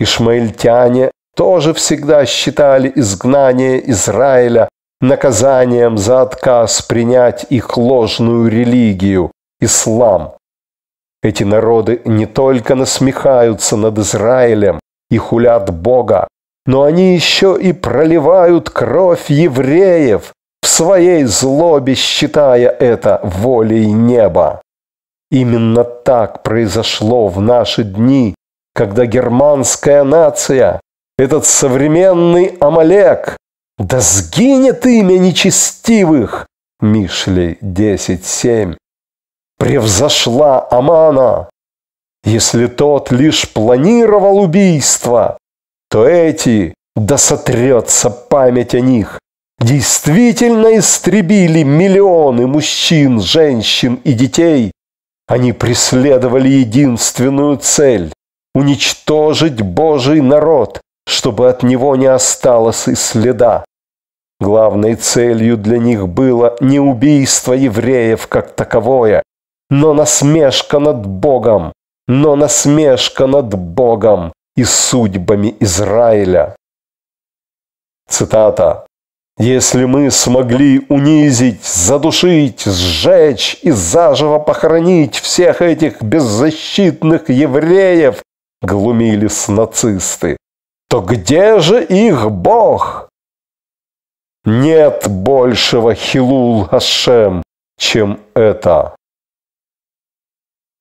Ишмаильтяне тоже всегда считали изгнание Израиля наказанием за отказ принять их ложную религию, ислам. Эти народы не только насмехаются над Израилем и хулят Бога, но они еще и проливают кровь евреев в своей злобе, считая это волей неба. Именно так произошло в наши дни, когда германская нация, этот современный Амалек, да сгинет имя нечестивых, Мишли 10.7, превзошла Амана. Если тот лишь планировал убийство, то эти, да сотрется память о них, действительно истребили миллионы мужчин, женщин и детей. Они преследовали единственную цель – уничтожить Божий народ, чтобы от него не осталось и следа. Главной целью для них было не убийство евреев как таковое, но насмешка над Богом, но насмешка над Богом и судьбами Израиля. Цитата. Если мы смогли унизить, задушить, сжечь и заживо похоронить всех этих беззащитных евреев, глумились нацисты, то где же их Бог? Нет большего Хилул Хашем, чем это.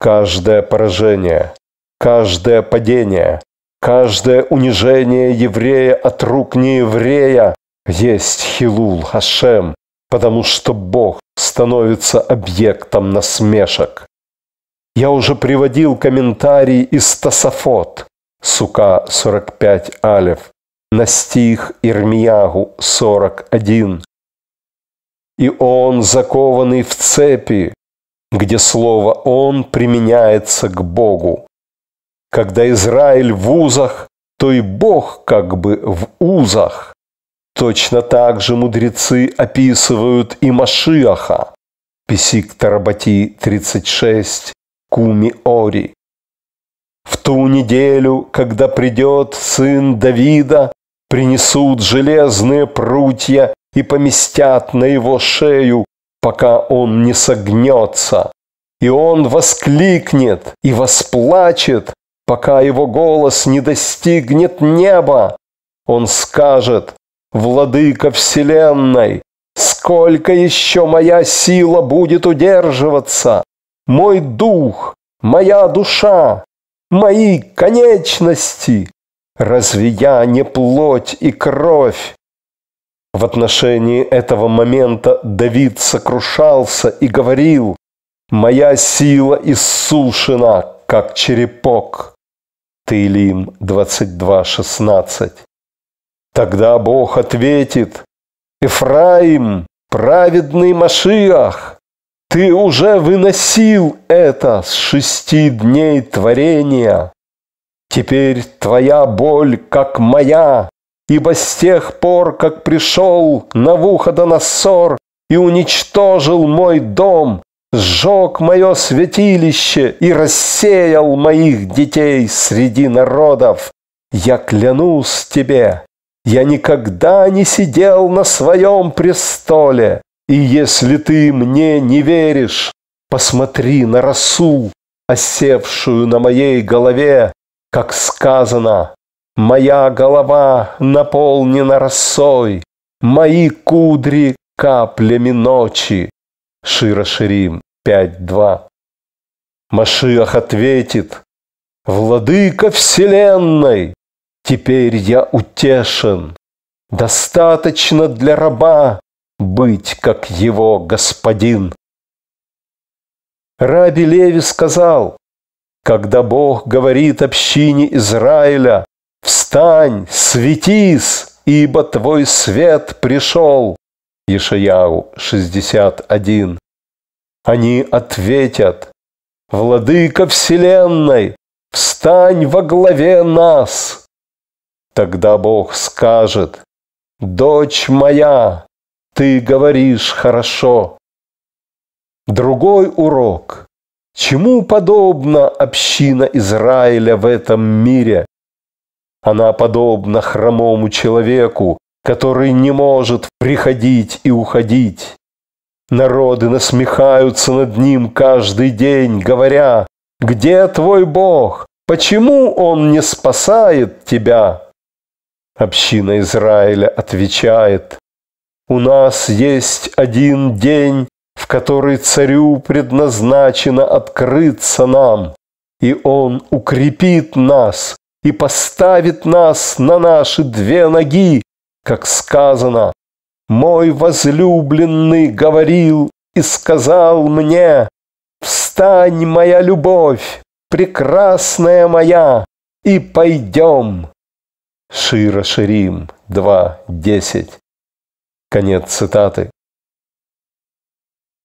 Каждое поражение, каждое падение, каждое унижение еврея от рук нееврея есть Хилул, Хашем, потому что Бог становится объектом насмешек. Я уже приводил комментарий из Тасафот, Сука 45 Алев, на стих Ирмиягу 41. «И он, закованный в цепи, где слово «он» применяется к Богу. Когда Израиль в узах, то и Бог как бы в узах. Точно так же мудрецы описывают и Машиаха. Песик Тарабати 36, Куми Ори. В ту неделю, когда придет сын Давида, принесут железные прутья и поместят на его шею, пока он не согнется. И он воскликнет и восплачет, пока его голос не достигнет неба. Он скажет, «Владыка Вселенной, сколько еще моя сила будет удерживаться? Мой дух, моя душа, мои конечности, разве я не плоть и кровь? В отношении этого момента Давид сокрушался и говорил, «Моя сила иссушена, как черепок». Таилим 22.16. Тогда Бог ответит, «Эфраим, праведный Машиах, ты уже выносил это с шести дней творения. Теперь твоя боль, как моя, Ибо с тех пор, как пришел на Навуходоносор и уничтожил мой дом, сжег мое святилище и рассеял моих детей среди народов, я клянусь тебе, я никогда не сидел на своем престоле, и если ты мне не веришь, посмотри на росу, осевшую на моей голове, как сказано, Моя голова наполнена росой, Мои кудри каплями ночи. Шира Ширим 5.2 Машиах ответит, Владыка Вселенной, теперь я утешен. Достаточно для раба быть, как его господин. Раби Леви сказал, когда Бог говорит общине Израиля, Встань, светись, ибо твой свет пришел. Ешаяу 61. Они ответят, Владыка Вселенной, встань во главе нас. Тогда Бог скажет, Дочь моя, ты говоришь хорошо. Другой урок. Чему подобна община Израиля в этом мире? Она подобна хромому человеку, который не может приходить и уходить. Народы насмехаются над ним каждый день, говоря, «Где твой Бог? Почему Он не спасает тебя?» Община Израиля отвечает, «У нас есть один день, в который царю предназначено открыться нам, и он укрепит нас, и поставит нас на наши две ноги, как сказано. Мой возлюбленный говорил и сказал мне, «Встань, моя любовь, прекрасная моя, и пойдем!» Шира Ширим 2.10 Конец цитаты.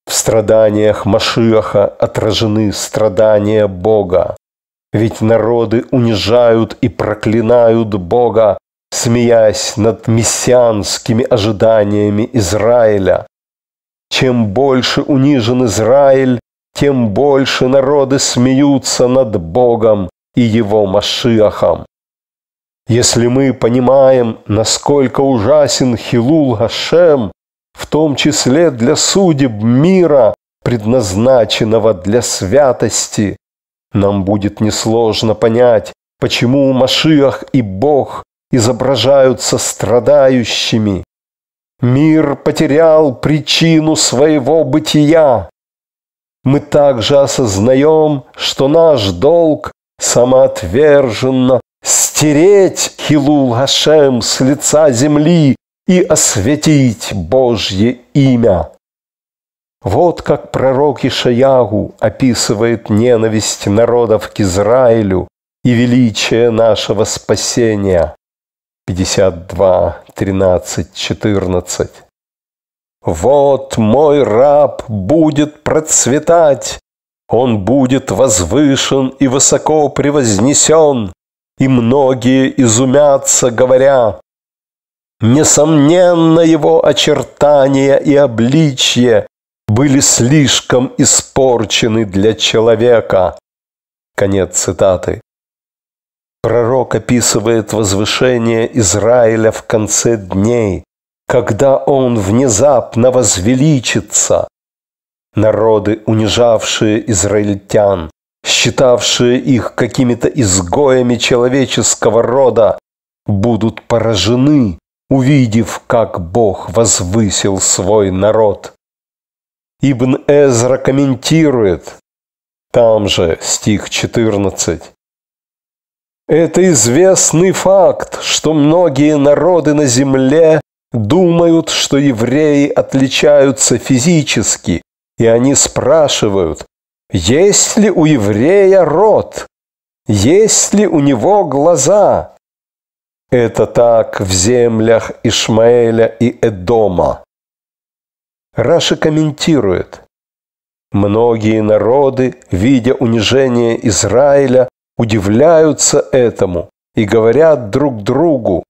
В страданиях Машиаха отражены страдания Бога. Ведь народы унижают и проклинают Бога, смеясь над мессианскими ожиданиями Израиля. Чем больше унижен Израиль, тем больше народы смеются над Богом и его Машиахом. Если мы понимаем, насколько ужасен Хилул Гашем, в том числе для судеб мира, предназначенного для святости, нам будет несложно понять, почему Машиах и Бог изображаются страдающими. Мир потерял причину своего бытия. Мы также осознаем, что наш долг самоотверженно стереть Хилул Хашем с лица земли и осветить Божье имя. Вот как пророк Ишаягу описывает ненависть народов к Израилю и величие нашего спасения. 52, 13, 14. «Вот мой раб будет процветать, он будет возвышен и высоко превознесен, и многие изумятся, говоря, Несомненно его очертания и обличье, были слишком испорчены для человека. Конец цитаты. Пророк описывает возвышение Израиля в конце дней, когда он внезапно возвеличится. Народы, унижавшие израильтян, считавшие их какими-то изгоями человеческого рода, будут поражены, увидев, как Бог возвысил свой народ. Ибн Эзра комментирует, там же стих 14. Это известный факт, что многие народы на земле думают, что евреи отличаются физически, и они спрашивают, есть ли у еврея рот, есть ли у него глаза. Это так в землях Ишмаэля и Эдома. Раша комментирует. Многие народы, видя унижение Израиля, удивляются этому и говорят друг другу,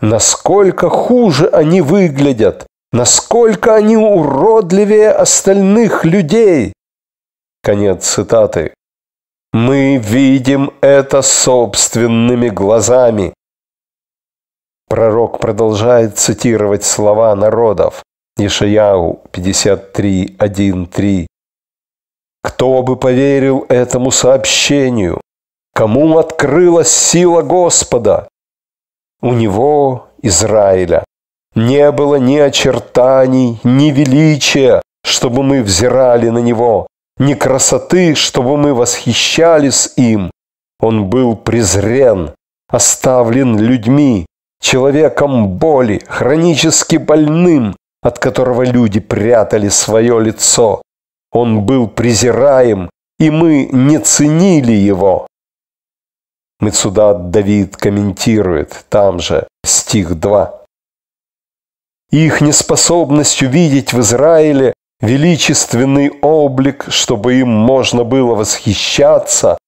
насколько хуже они выглядят, насколько они уродливее остальных людей. Конец цитаты. Мы видим это собственными глазами. Пророк продолжает цитировать слова народов. Ишаяу 53.1.3. Кто бы поверил этому сообщению? Кому открылась сила Господа? У него, Израиля, не было ни очертаний, ни величия, чтобы мы взирали на него, ни красоты, чтобы мы восхищались им. Он был презрен, оставлен людьми, человеком боли, хронически больным, от которого люди прятали свое лицо. Он был презираем, и мы не ценили его. Мецудат Давид комментирует там же, стих 2. Их неспособность увидеть в Израиле величественный облик, чтобы им можно было восхищаться,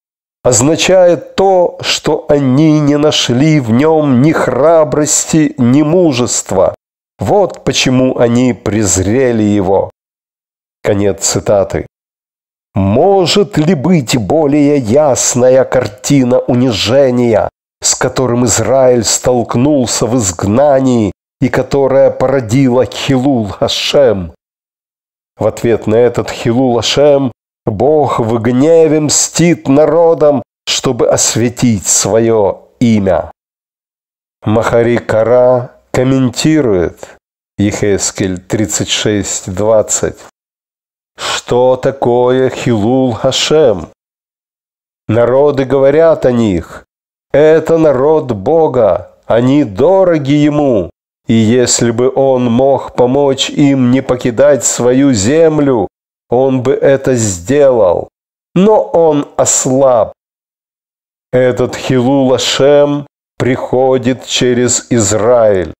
означает то, что они не нашли в нем ни храбрости, ни мужества. Вот почему они презрели его. Конец цитаты. Может ли быть более ясная картина унижения, с которым Израиль столкнулся в изгнании и которая породила Хилул Хашем? В ответ на этот Хилул Хашем Бог в гневе мстит народам, чтобы осветить свое имя. Махари Кара комментирует Ехескель 36.20, что такое Хилул Хашем. Народы говорят о них. Это народ Бога, они дороги ему. И если бы он мог помочь им не покидать свою землю, он бы это сделал. Но он ослаб. Этот Хилул Ашем приходит через Израиль.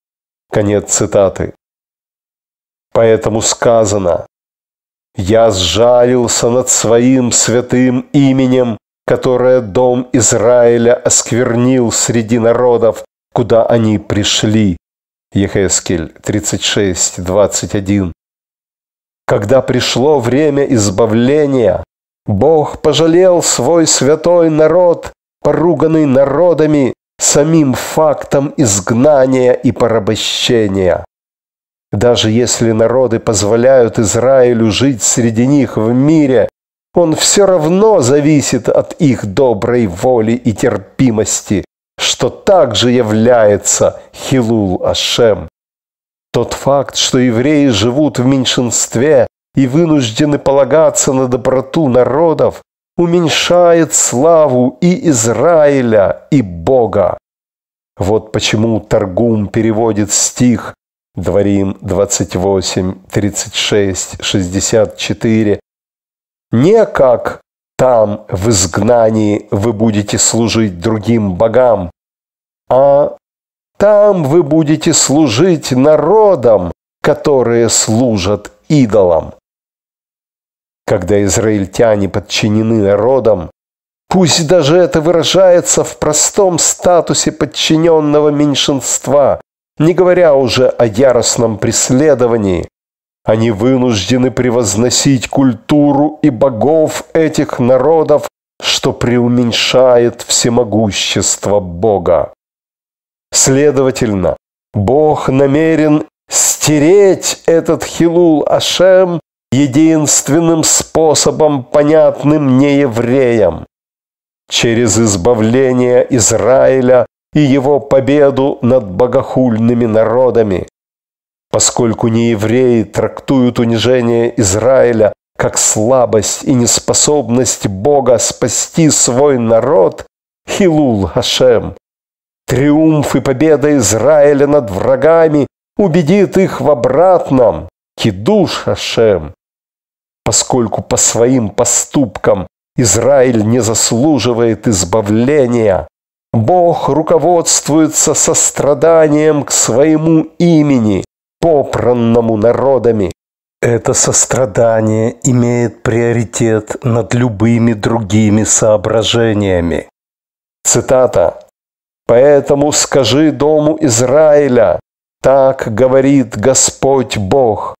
Конец цитаты. Поэтому сказано, «Я сжалился над своим святым именем, которое дом Израиля осквернил среди народов, куда они пришли». Ехескель 36, 21. Когда пришло время избавления, Бог пожалел свой святой народ, поруганный народами, самим фактом изгнания и порабощения. Даже если народы позволяют Израилю жить среди них в мире, он все равно зависит от их доброй воли и терпимости, что также является Хилул Ашем. Тот факт, что евреи живут в меньшинстве и вынуждены полагаться на доброту народов, уменьшает славу и Израиля, и Бога. Вот почему Торгум переводит стих Дворим 28, 36, 64 не как там в изгнании вы будете служить другим богам, а там вы будете служить народам, которые служат идолам когда израильтяне подчинены народам, пусть даже это выражается в простом статусе подчиненного меньшинства, не говоря уже о яростном преследовании, они вынуждены превозносить культуру и богов этих народов, что преуменьшает всемогущество Бога. Следовательно, Бог намерен стереть этот Хилул Ашем единственным способом, понятным не евреям. Через избавление Израиля и его победу над богохульными народами. Поскольку неевреи трактуют унижение Израиля как слабость и неспособность Бога спасти свой народ, Хилул Хашем, триумф и победа Израиля над врагами убедит их в обратном, Кидуш Хашем, поскольку по своим поступкам Израиль не заслуживает избавления. Бог руководствуется состраданием к своему имени, попранному народами. Это сострадание имеет приоритет над любыми другими соображениями. Цитата. «Поэтому скажи дому Израиля, так говорит Господь Бог,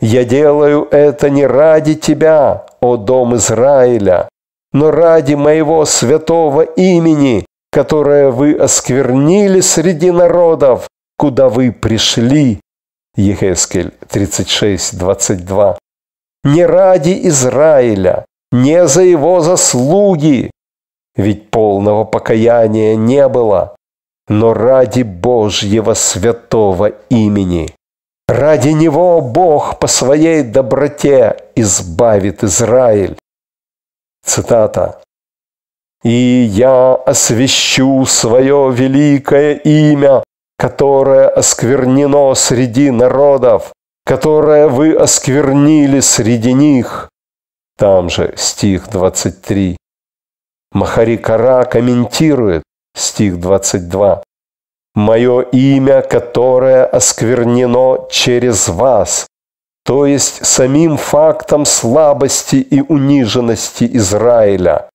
я делаю это не ради тебя, о дом Израиля, но ради моего святого имени, которое вы осквернили среди народов, куда вы пришли. Ехескель 36:22. Не ради Израиля, не за его заслуги, ведь полного покаяния не было, но ради Божьего святого имени. Ради него Бог по своей доброте избавит Израиль. Цитата. «И я освящу свое великое имя, которое осквернено среди народов, которое вы осквернили среди них». Там же стих 23. Махарикара комментирует стих 22 мое имя, которое осквернено через вас, то есть самим фактом слабости и униженности Израиля.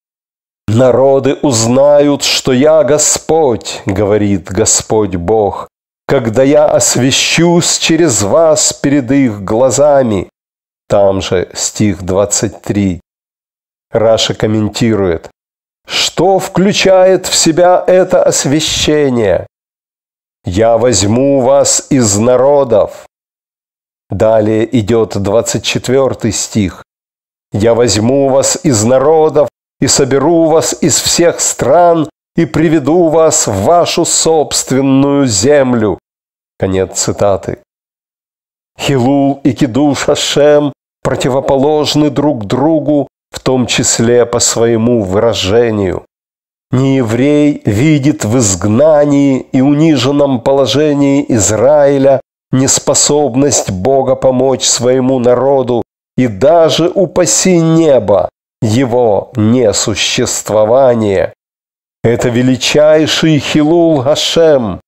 Народы узнают, что я Господь, говорит Господь Бог, когда я освящусь через вас перед их глазами. Там же стих 23. Раша комментирует, что включает в себя это освящение – «Я возьму вас из народов». Далее идет 24 стих. «Я возьму вас из народов и соберу вас из всех стран и приведу вас в вашу собственную землю». Конец цитаты. Хилул и Кидуш Ашем противоположны друг другу, в том числе по своему выражению нееврей видит в изгнании и униженном положении Израиля неспособность Бога помочь своему народу, и даже упаси небо, его несуществование. Это величайший Хилул Гашем.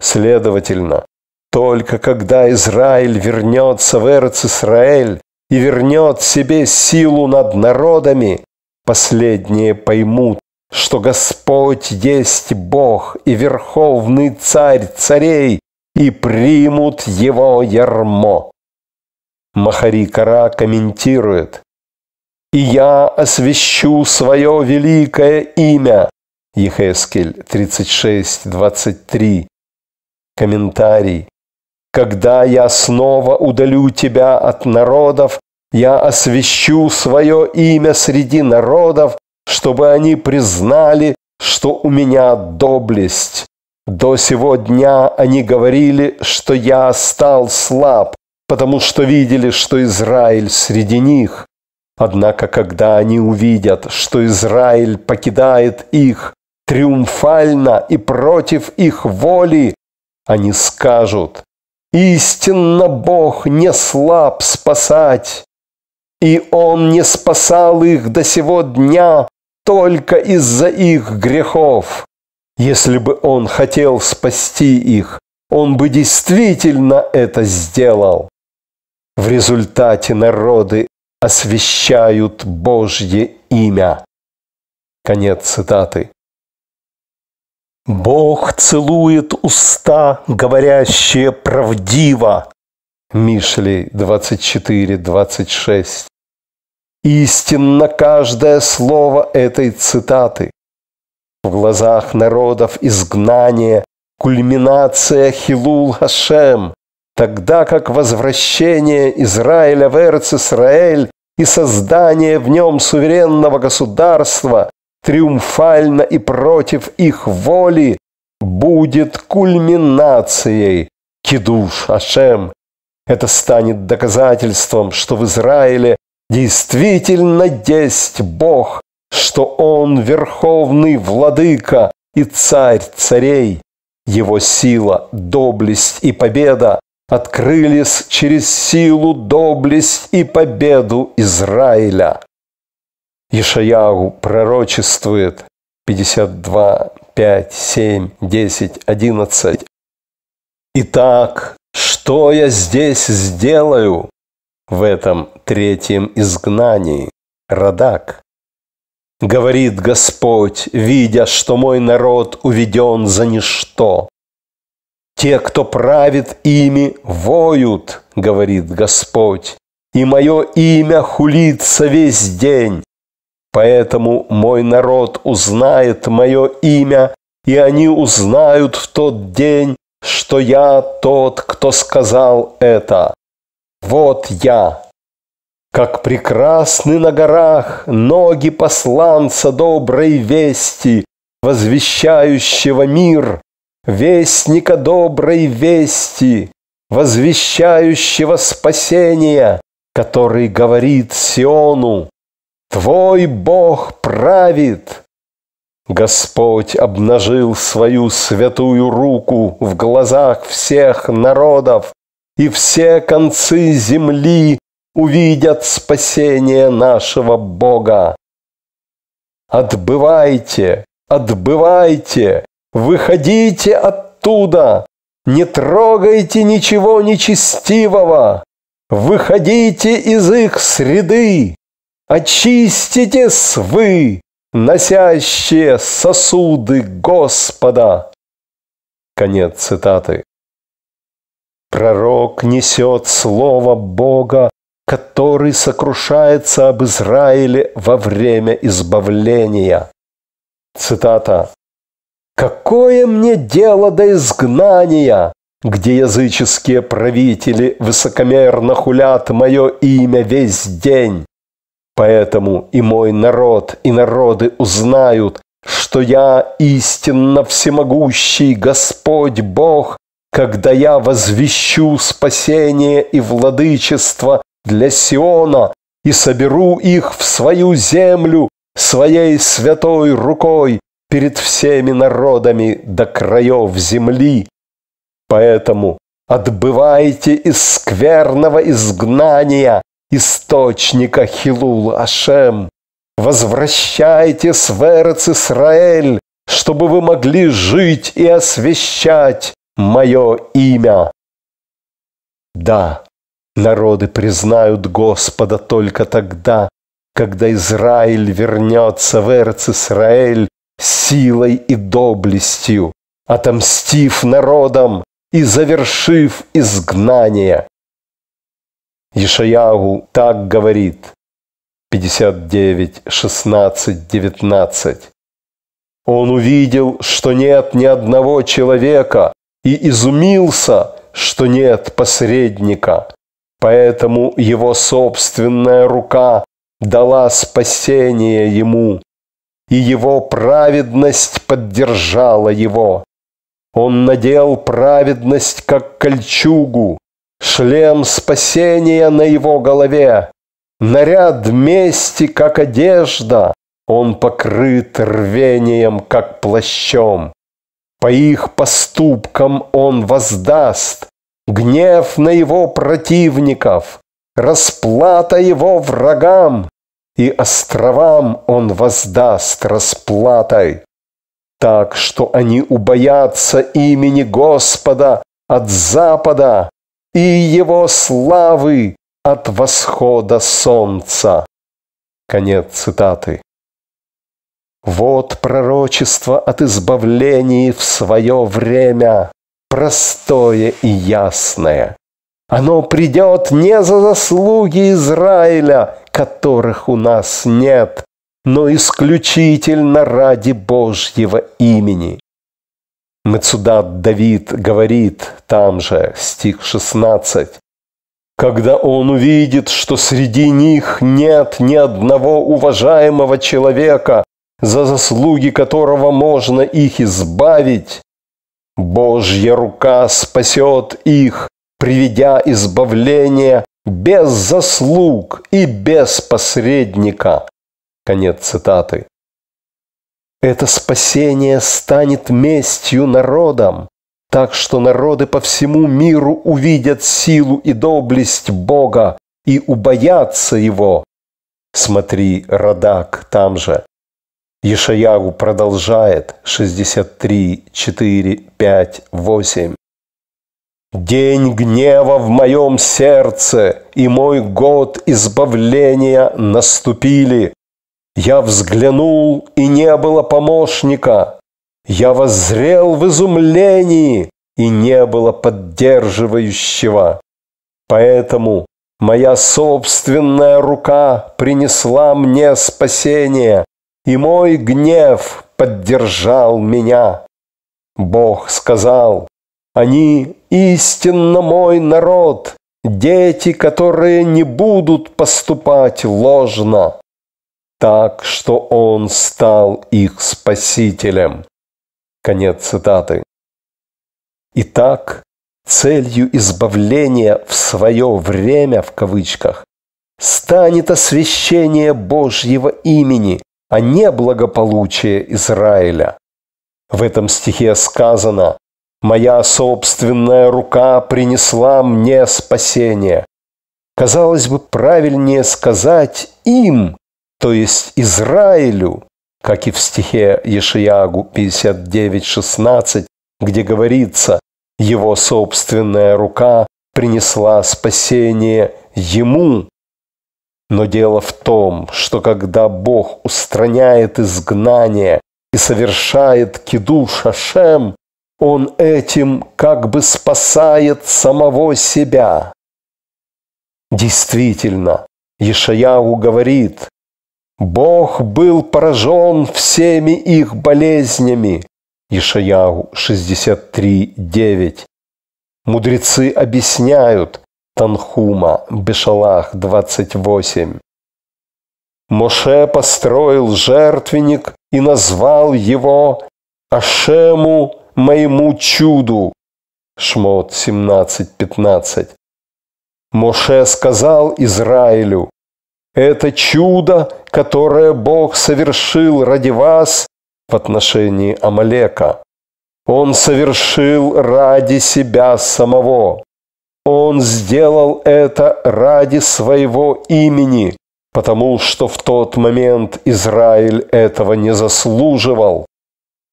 Следовательно, только когда Израиль вернется в Эрц-Исраэль и вернет себе силу над народами, последние поймут, что Господь есть Бог и Верховный Царь царей, и примут его ярмо. Махари Кара комментирует, «И я освящу свое великое имя» Ехескель 36.23. Комментарий. «Когда я снова удалю тебя от народов, я освящу свое имя среди народов, чтобы они признали, что у меня доблесть. До сего дня они говорили, что я стал слаб, потому что видели, что Израиль среди них. Однако, когда они увидят, что Израиль покидает их триумфально и против их воли, они скажут, «Истинно Бог не слаб спасать, и Он не спасал их до сего дня, только из-за их грехов. Если бы он хотел спасти их, он бы действительно это сделал. В результате народы освящают Божье имя. Конец цитаты. Бог целует уста, говорящие правдиво. Мишли 24-26. Истинно каждое слово этой цитаты. В глазах народов изгнание, кульминация Хилул Хашем, тогда как возвращение Израиля в Эрцисраэль и создание в нем суверенного государства триумфально и против их воли будет кульминацией Кидуш Ашем. Это станет доказательством, что в Израиле Действительно есть Бог, что Он верховный владыка и царь царей. Его сила, доблесть и победа открылись через силу, доблесть и победу Израиля. Ишаяу пророчествует 52, 5, 7, 10, 11. Итак, что я здесь сделаю? в этом третьем изгнании. Радак. Говорит Господь, видя, что мой народ уведен за ничто. Те, кто правит ими, воют, говорит Господь, и мое имя хулится весь день. Поэтому мой народ узнает мое имя, и они узнают в тот день, что я тот, кто сказал это. Вот я, как прекрасны на горах ноги посланца доброй вести, возвещающего мир, вестника доброй вести, возвещающего спасения, который говорит Сиону, «Твой Бог правит!» Господь обнажил свою святую руку в глазах всех народов, и все концы земли увидят спасение нашего Бога. Отбывайте, отбывайте, выходите оттуда, не трогайте ничего нечестивого, выходите из их среды, очистите свы, носящие сосуды Господа. Конец цитаты. Пророк несет слово Бога, который сокрушается об Израиле во время избавления. Цитата. «Какое мне дело до изгнания, где языческие правители высокомерно хулят мое имя весь день? Поэтому и мой народ, и народы узнают, что я истинно всемогущий Господь Бог, когда я возвещу спасение и владычество для Сиона и соберу их в свою землю своей святой рукой перед всеми народами до краев земли. Поэтому отбывайте из скверного изгнания источника Хилул-Ашем, возвращайте в Эрец-Исраэль, чтобы вы могли жить и освещать мое имя. Да, народы признают Господа только тогда, когда Израиль вернется в Эрцисраэль силой и доблестью, отомстив народам и завершив изгнание. Ишаяу так говорит. 59, 16, 19. Он увидел, что нет ни одного человека, и изумился, что нет посредника. Поэтому его собственная рука дала спасение ему, и его праведность поддержала его. Он надел праведность как кольчугу, шлем спасения на его голове, наряд мести как одежда, он покрыт рвением как плащом. По их поступкам он воздаст гнев на его противников, расплата его врагам, и островам он воздаст расплатой. Так что они убоятся имени Господа от запада и его славы от восхода солнца. Конец цитаты. Вот пророчество от избавлений в свое время, простое и ясное. Оно придет не за заслуги Израиля, которых у нас нет, но исключительно ради Божьего имени. Мецудат Давид говорит там же, стих 16, когда он увидит, что среди них нет ни одного уважаемого человека, за заслуги которого можно их избавить. Божья рука спасет их, приведя избавление без заслуг и без посредника. Конец цитаты. Это спасение станет местью народам, так что народы по всему миру увидят силу и доблесть Бога и убоятся Его. Смотри, Радак, там же. Ешаягу продолжает 63, 4, 5, 8. День гнева в моем сердце и мой год избавления наступили. Я взглянул, и не было помощника. Я воззрел в изумлении, и не было поддерживающего. Поэтому моя собственная рука принесла мне спасение, и мой гнев поддержал меня. Бог сказал, они истинно мой народ, дети, которые не будут поступать ложно. Так что он стал их спасителем. Конец цитаты. Итак, целью избавления в свое время, в кавычках, станет освящение Божьего имени – а не благополучие Израиля. В этом стихе сказано «Моя собственная рука принесла мне спасение». Казалось бы, правильнее сказать «им», то есть Израилю, как и в стихе Ешиягу 59.16, где говорится «Его собственная рука принесла спасение ему». Но дело в том, что когда Бог устраняет изгнание и совершает киду шашем, Он этим как бы спасает самого себя. Действительно, Ешаяу говорит, Бог был поражен всеми их болезнями. Ишаяу 63.9. Мудрецы объясняют, Танхума, Бешалах 28. Моше построил жертвенник и назвал его Ашему моему чуду. Шмот 17.15. Моше сказал Израилю, это чудо, которое Бог совершил ради вас в отношении Амалека. Он совершил ради себя самого. Он сделал это ради своего имени, потому что в тот момент Израиль этого не заслуживал.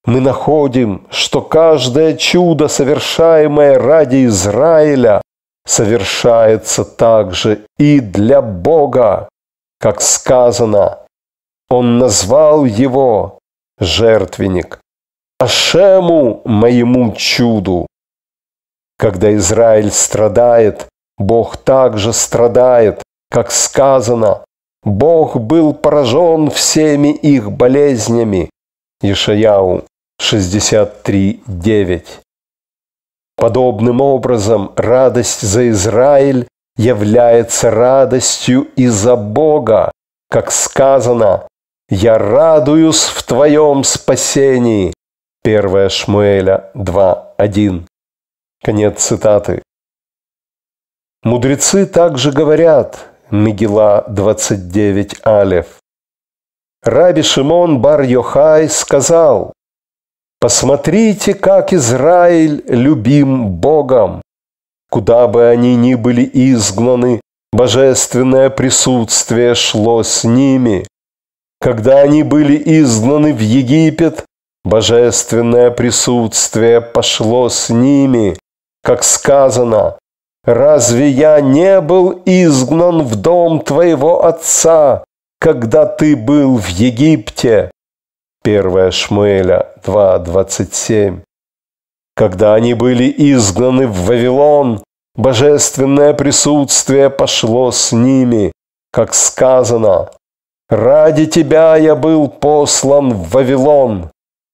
Мы находим, что каждое чудо, совершаемое ради Израиля, совершается также и для Бога, как сказано, Он назвал его жертвенник, Ашему моему чуду. Когда Израиль страдает, Бог также страдает, как сказано, Бог был поражен всеми их болезнями. Ишаяу 63.9. Подобным образом радость за Израиль является радостью и за Бога, как сказано, «Я радуюсь в Твоем спасении». 1 Шмуэля 2.1. Конец цитаты. Мудрецы также говорят, Мегила 29 Алев. Раби Шимон бар Йохай сказал, «Посмотрите, как Израиль любим Богом. Куда бы они ни были изгнаны, божественное присутствие шло с ними. Когда они были изгнаны в Египет, божественное присутствие пошло с ними как сказано, «Разве я не был изгнан в дом твоего отца, когда ты был в Египте?» 1 Шмуэля 2.27. Когда они были изгнаны в Вавилон, божественное присутствие пошло с ними, как сказано, «Ради тебя я был послан в Вавилон»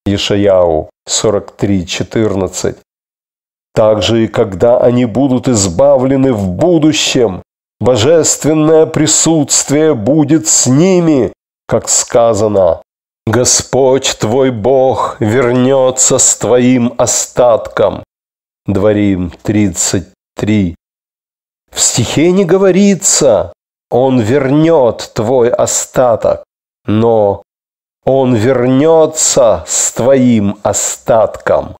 Ишаяу 43.14. Также и когда они будут избавлены в будущем, божественное присутствие будет с ними, как сказано. Господь твой Бог вернется с твоим остатком. Дворим 33. В стихе не говорится, он вернет твой остаток, но он вернется с твоим остатком.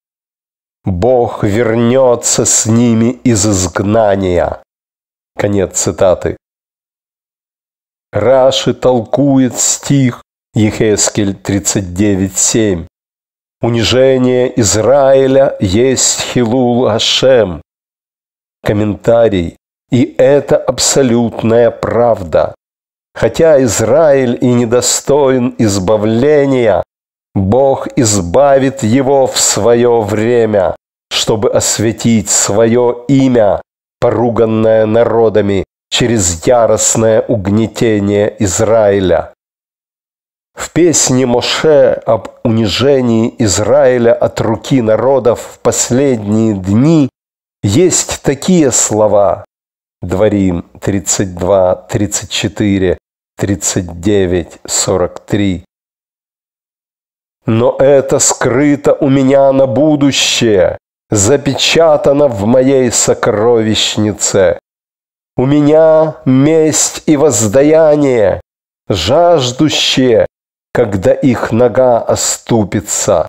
Бог вернется с ними из изгнания. Конец цитаты. Раши толкует стих Ехескель 39.7. Унижение Израиля есть Хилул Ашем. Комментарий. И это абсолютная правда. Хотя Израиль и недостоин избавления, Бог избавит его в свое время, чтобы осветить свое имя, поруганное народами через яростное угнетение Израиля. В песне Моше об унижении Израиля от руки народов в последние дни есть такие слова. Дворим 32, 34, 39, 43 но это скрыто у меня на будущее, запечатано в моей сокровищнице. У меня месть и воздаяние, жаждущие, когда их нога оступится.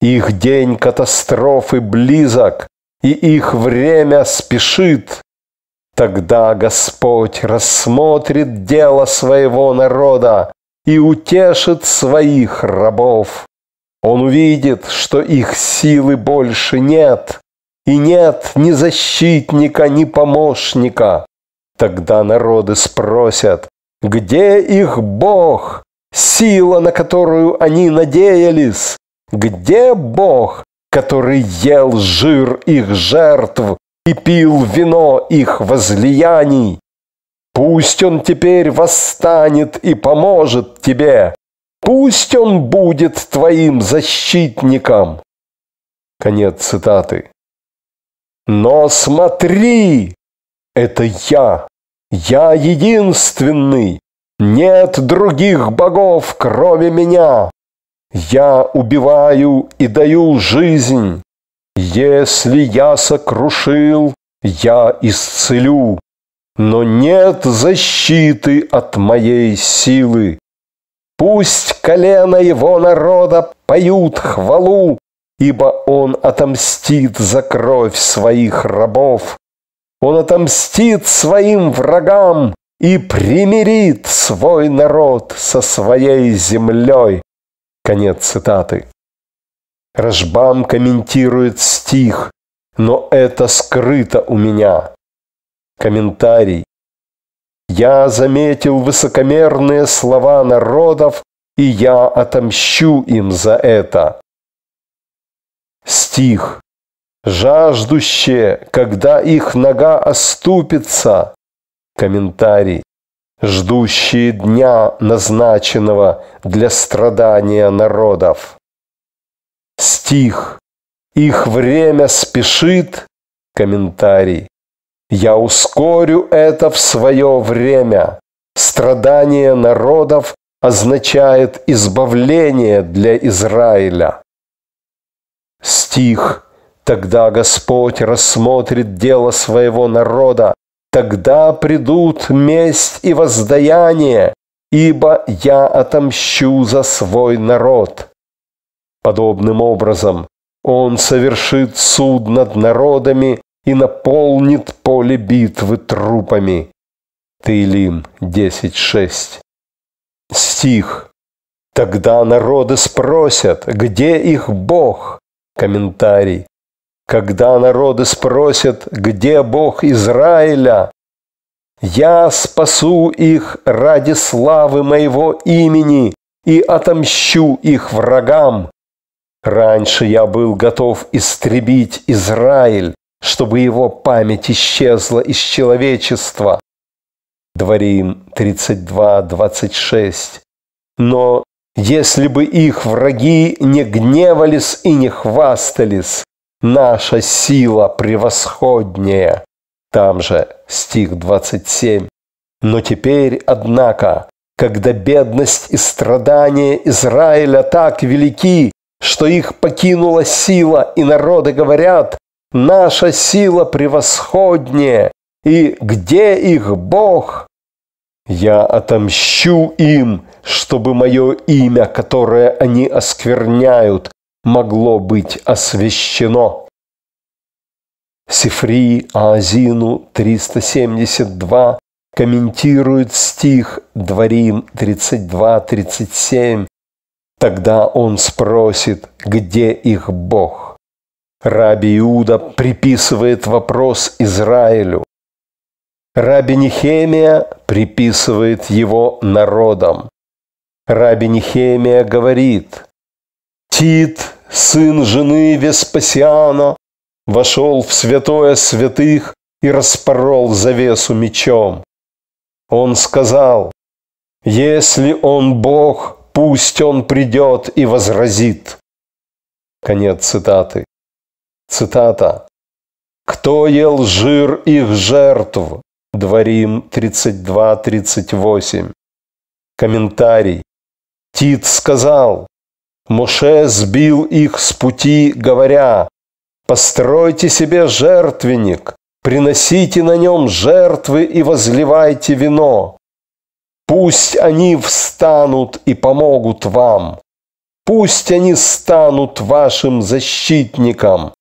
Их день катастрофы близок, и их время спешит. Тогда Господь рассмотрит дело своего народа и утешит своих рабов. Он увидит, что их силы больше нет, и нет ни защитника, ни помощника. Тогда народы спросят, где их Бог, сила, на которую они надеялись? Где Бог, который ел жир их жертв и пил вино их возлияний? Пусть он теперь восстанет и поможет тебе. Пусть он будет твоим защитником. Конец цитаты. Но смотри, это я. Я единственный. Нет других богов, кроме меня. Я убиваю и даю жизнь. Если я сокрушил, я исцелю. Но нет защиты от моей силы. Пусть колено его народа поют хвалу, Ибо он отомстит за кровь своих рабов. Он отомстит своим врагам и примирит свой народ со своей землей. Конец цитаты. Рожбам комментирует стих, но это скрыто у меня. Комментарий. Я заметил высокомерные слова народов, и я отомщу им за это. Стих. Жаждущие, когда их нога оступится. Комментарий. Ждущие дня, назначенного для страдания народов. Стих. Их время спешит. Комментарий. Я ускорю это в свое время. Страдание народов означает избавление для Израиля. Стих. Тогда Господь рассмотрит дело своего народа, тогда придут месть и воздаяние, ибо я отомщу за свой народ. Подобным образом он совершит суд над народами и наполнит поле битвы трупами. Таилим 10.6 Стих. Тогда народы спросят, где их Бог? Комментарий. Когда народы спросят, где Бог Израиля? Я спасу их ради славы моего имени и отомщу их врагам. Раньше я был готов истребить Израиль, чтобы его память исчезла из человечества. Дворим 32-26. Но если бы их враги не гневались и не хвастались, наша сила превосходнее. Там же стих 27. Но теперь, однако, когда бедность и страдания Израиля так велики, что их покинула сила, и народы говорят, наша сила превосходнее, и где их Бог? Я отомщу им, чтобы мое имя, которое они оскверняют, могло быть освящено. Сифри Аазину 372 комментирует стих Дворим 32-37. Тогда он спросит, где их Бог? Раби Иуда приписывает вопрос Израилю. Раби Нехемия приписывает его народам. Раби Нехемия говорит, «Тит, сын жены Веспасиана, вошел в святое святых и распорол завесу мечом. Он сказал, «Если он Бог, пусть он придет и возразит». Конец цитаты. Цитата. «Кто ел жир их жертв?» Дворим 32-38. Комментарий. Тит сказал, Моше сбил их с пути, говоря, «Постройте себе жертвенник, приносите на нем жертвы и возливайте вино. Пусть они встанут и помогут вам. Пусть они станут вашим защитником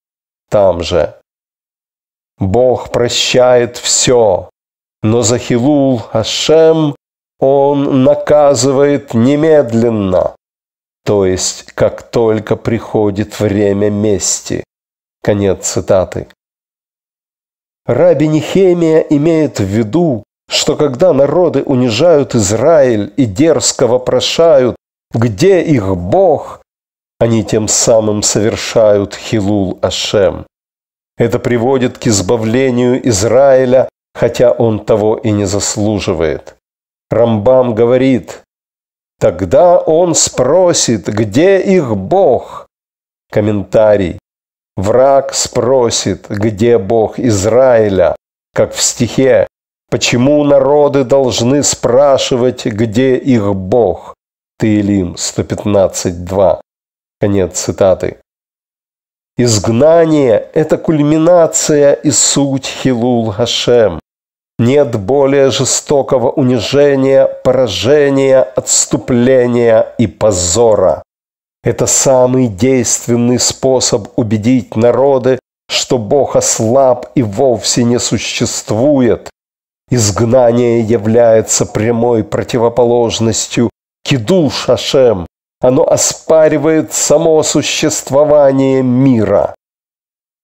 там же. Бог прощает все, но за хилул Ашем он наказывает немедленно, то есть как только приходит время мести. Конец цитаты. Раби Нихемия имеет в виду, что когда народы унижают Израиль и дерзко вопрошают, где их Бог, они тем самым совершают Хилул Ашем. Это приводит к избавлению Израиля, хотя он того и не заслуживает. Рамбам говорит, тогда он спросит, где их Бог? Комментарий. Враг спросит, где Бог Израиля, как в стихе, почему народы должны спрашивать, где их Бог? Таилим 115.2. Конец цитаты. Изгнание – это кульминация и суть Хилул Хашем. Нет более жестокого унижения, поражения, отступления и позора. Это самый действенный способ убедить народы, что Бог ослаб и вовсе не существует. Изгнание является прямой противоположностью Кидуш Шашем. Оно оспаривает само существование мира.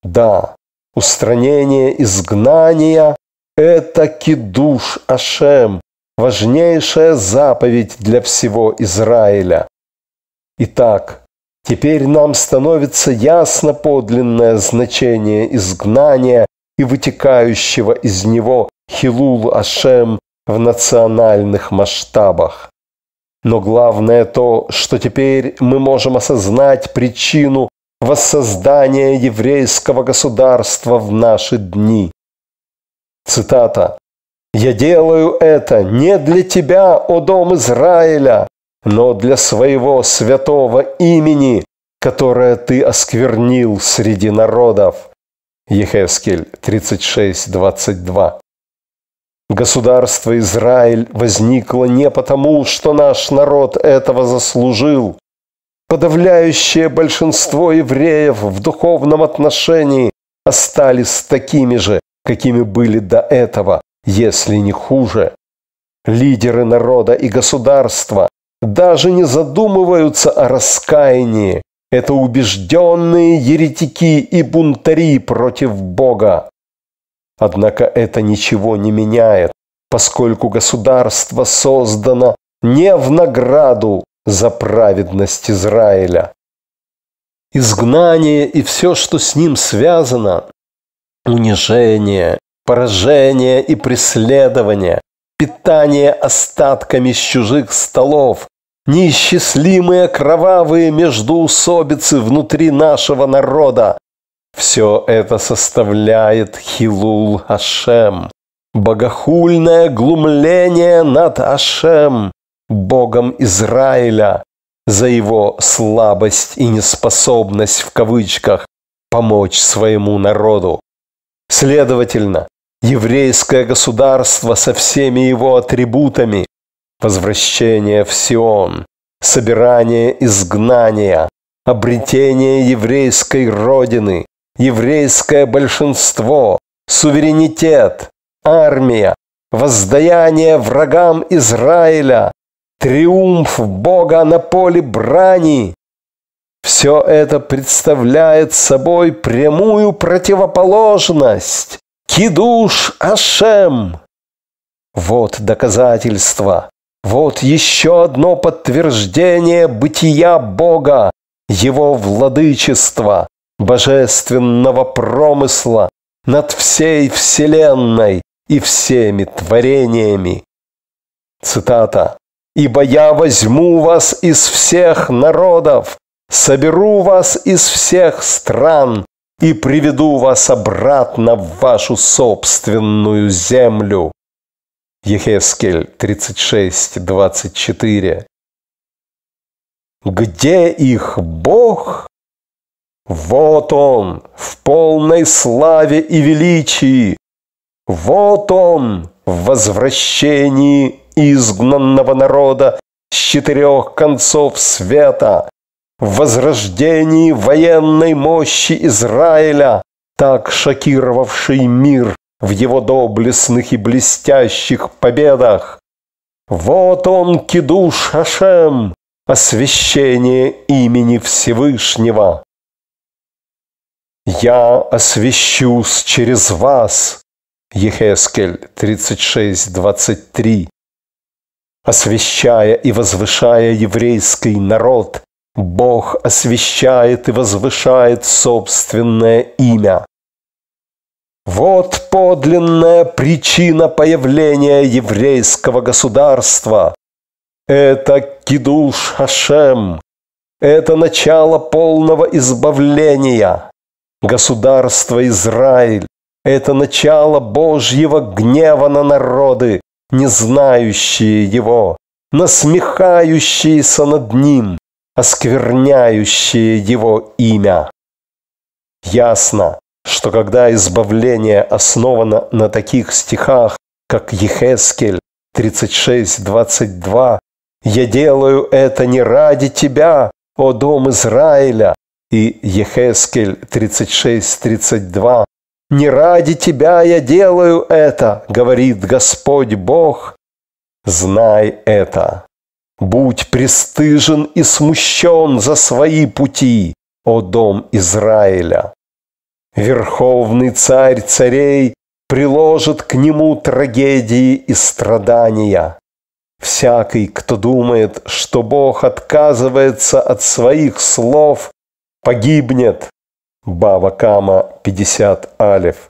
Да, устранение изгнания – это кидуш Ашем, важнейшая заповедь для всего Израиля. Итак, теперь нам становится ясно подлинное значение изгнания и вытекающего из него Хилул Ашем в национальных масштабах. Но главное то, что теперь мы можем осознать причину воссоздания еврейского государства в наши дни. Цитата. «Я делаю это не для тебя, о дом Израиля, но для своего святого имени, которое ты осквернил среди народов». Ехескель 36:22. Государство Израиль возникло не потому, что наш народ этого заслужил. Подавляющее большинство евреев в духовном отношении остались такими же, какими были до этого, если не хуже. Лидеры народа и государства даже не задумываются о раскаянии. Это убежденные еретики и бунтари против Бога. Однако это ничего не меняет, поскольку государство создано не в награду за праведность Израиля. Изгнание и все, что с ним связано, унижение, поражение и преследование, питание остатками с чужих столов, неисчислимые кровавые междуусобицы внутри нашего народа, все это составляет Хилул Ашем, богохульное глумление над Ашем, Богом Израиля, за его слабость и неспособность в кавычках помочь своему народу. Следовательно, еврейское государство со всеми его атрибутами – возвращение в Сион, собирание изгнания, обретение еврейской родины, еврейское большинство, суверенитет, армия, воздаяние врагам Израиля, триумф Бога на поле брани. Все это представляет собой прямую противоположность. Кидуш Ашем. Вот доказательство. Вот еще одно подтверждение бытия Бога, Его владычества, божественного промысла над всей вселенной и всеми творениями. Цитата. «Ибо я возьму вас из всех народов, соберу вас из всех стран и приведу вас обратно в вашу собственную землю». Ехескель 36, 24. Где их Бог, вот он в полной славе и величии. Вот он в возвращении изгнанного народа с четырех концов света, в возрождении военной мощи Израиля, так шокировавший мир в его доблестных и блестящих победах. Вот он, Кидуш Хашем, освящение имени Всевышнего. «Я освящусь через вас», Ехескель 36.23, «Освящая и возвышая еврейский народ, Бог освящает и возвышает собственное имя». Вот подлинная причина появления еврейского государства. Это Кидуш Хашем. Это начало полного избавления – государство Израиль. Это начало Божьего гнева на народы, не знающие его, насмехающиеся над ним, оскверняющие его имя. Ясно, что когда избавление основано на таких стихах, как Ехескель 36.22, «Я делаю это не ради тебя, о дом Израиля, и Ехескель 36.32 «Не ради тебя я делаю это, говорит Господь Бог. Знай это. Будь пристыжен и смущен за свои пути, о дом Израиля. Верховный царь царей приложит к нему трагедии и страдания. Всякий, кто думает, что Бог отказывается от своих слов, погибнет. Бава Кама 50 алев.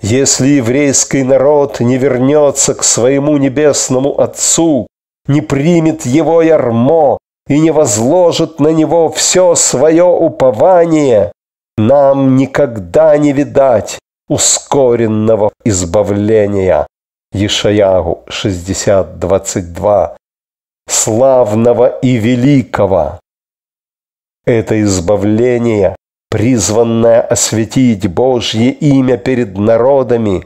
Если еврейский народ не вернется к своему небесному Отцу, не примет его ярмо и не возложит на него все свое упование, нам никогда не видать ускоренного избавления. Ешаягу 60.22 Славного и великого, это избавление, призванное осветить Божье имя перед народами.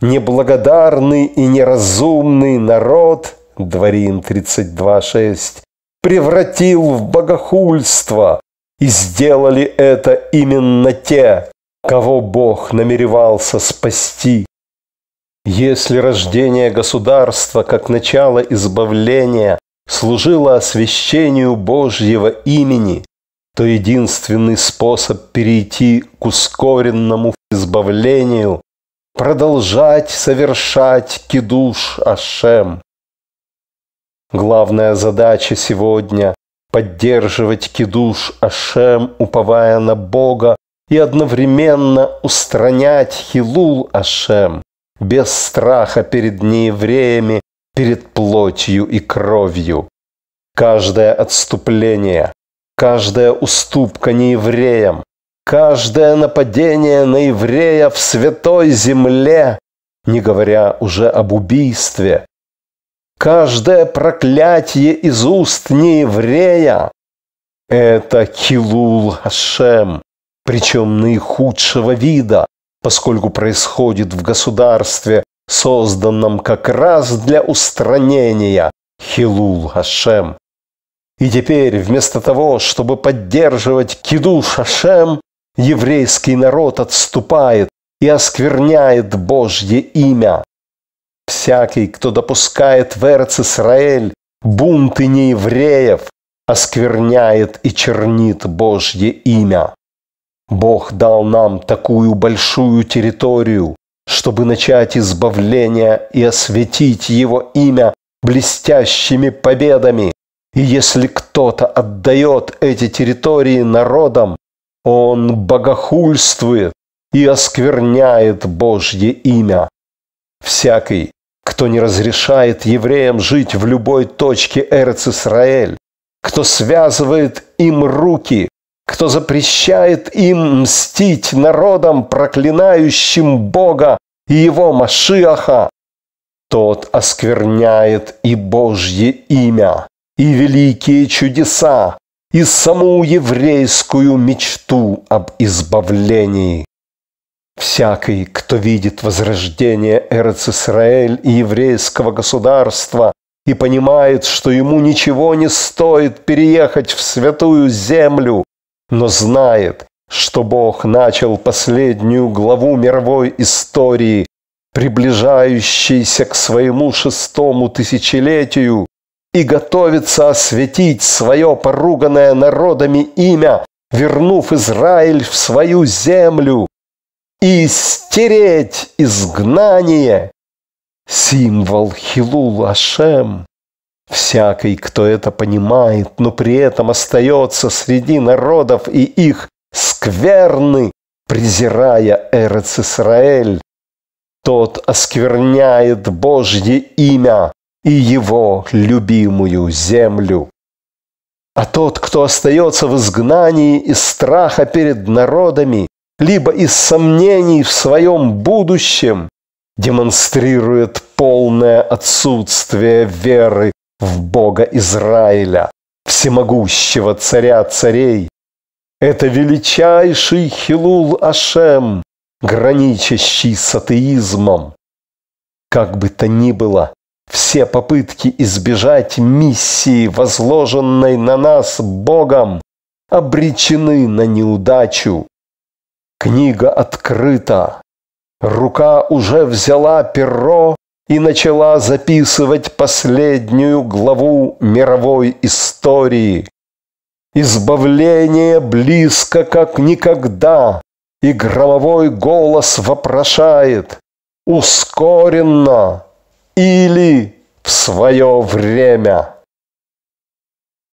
Неблагодарный и неразумный народ, Дворин 32.6, превратил в богохульство, и сделали это именно те, кого Бог намеревался спасти. Если рождение государства как начало избавления служило освящению Божьего имени, то единственный способ перейти к ускоренному избавлению – продолжать совершать кидуш Ашем. Главная задача сегодня – поддерживать кидуш Ашем, уповая на Бога, и одновременно устранять хилул Ашем без страха перед неевреями, перед плотью и кровью. Каждое отступление, Каждая уступка неевреям, каждое нападение на еврея в святой земле, не говоря уже об убийстве, каждое проклятие из уст нееврея – это хилул Хашем, причем наихудшего вида, поскольку происходит в государстве, созданном как раз для устранения Хилул Хашем. И теперь, вместо того, чтобы поддерживать киду Шашем, еврейский народ отступает и оскверняет Божье имя. Всякий, кто допускает в Эрц-Исраэль бунты неевреев, оскверняет и чернит Божье имя. Бог дал нам такую большую территорию, чтобы начать избавление и осветить Его имя блестящими победами, и если кто-то отдает эти территории народам, он богохульствует и оскверняет Божье имя. Всякий, кто не разрешает евреям жить в любой точке Эрц-Исраэль, кто связывает им руки, кто запрещает им мстить народам, проклинающим Бога и его Машиаха, тот оскверняет и Божье имя и великие чудеса, и саму еврейскую мечту об избавлении. Всякий, кто видит возрождение Эрец Исраэль и еврейского государства и понимает, что ему ничего не стоит переехать в святую землю, но знает, что Бог начал последнюю главу мировой истории, приближающейся к своему шестому тысячелетию, и готовится осветить свое поруганное народами имя, вернув Израиль в свою землю и стереть изгнание. Символ Хилул Ашем. Всякий, кто это понимает, но при этом остается среди народов и их скверны, презирая Эрец Исраэль, тот оскверняет Божье имя, и его любимую землю. А тот, кто остается в изгнании из страха перед народами, либо из сомнений в своем будущем, демонстрирует полное отсутствие веры в Бога Израиля, всемогущего царя царей. Это величайший Хилул Ашем, граничащий с атеизмом. Как бы то ни было, все попытки избежать миссии, возложенной на нас Богом, обречены на неудачу. Книга открыта. Рука уже взяла перо и начала записывать последнюю главу мировой истории. Избавление близко, как никогда, и громовой голос вопрошает «Ускоренно!» или в свое время.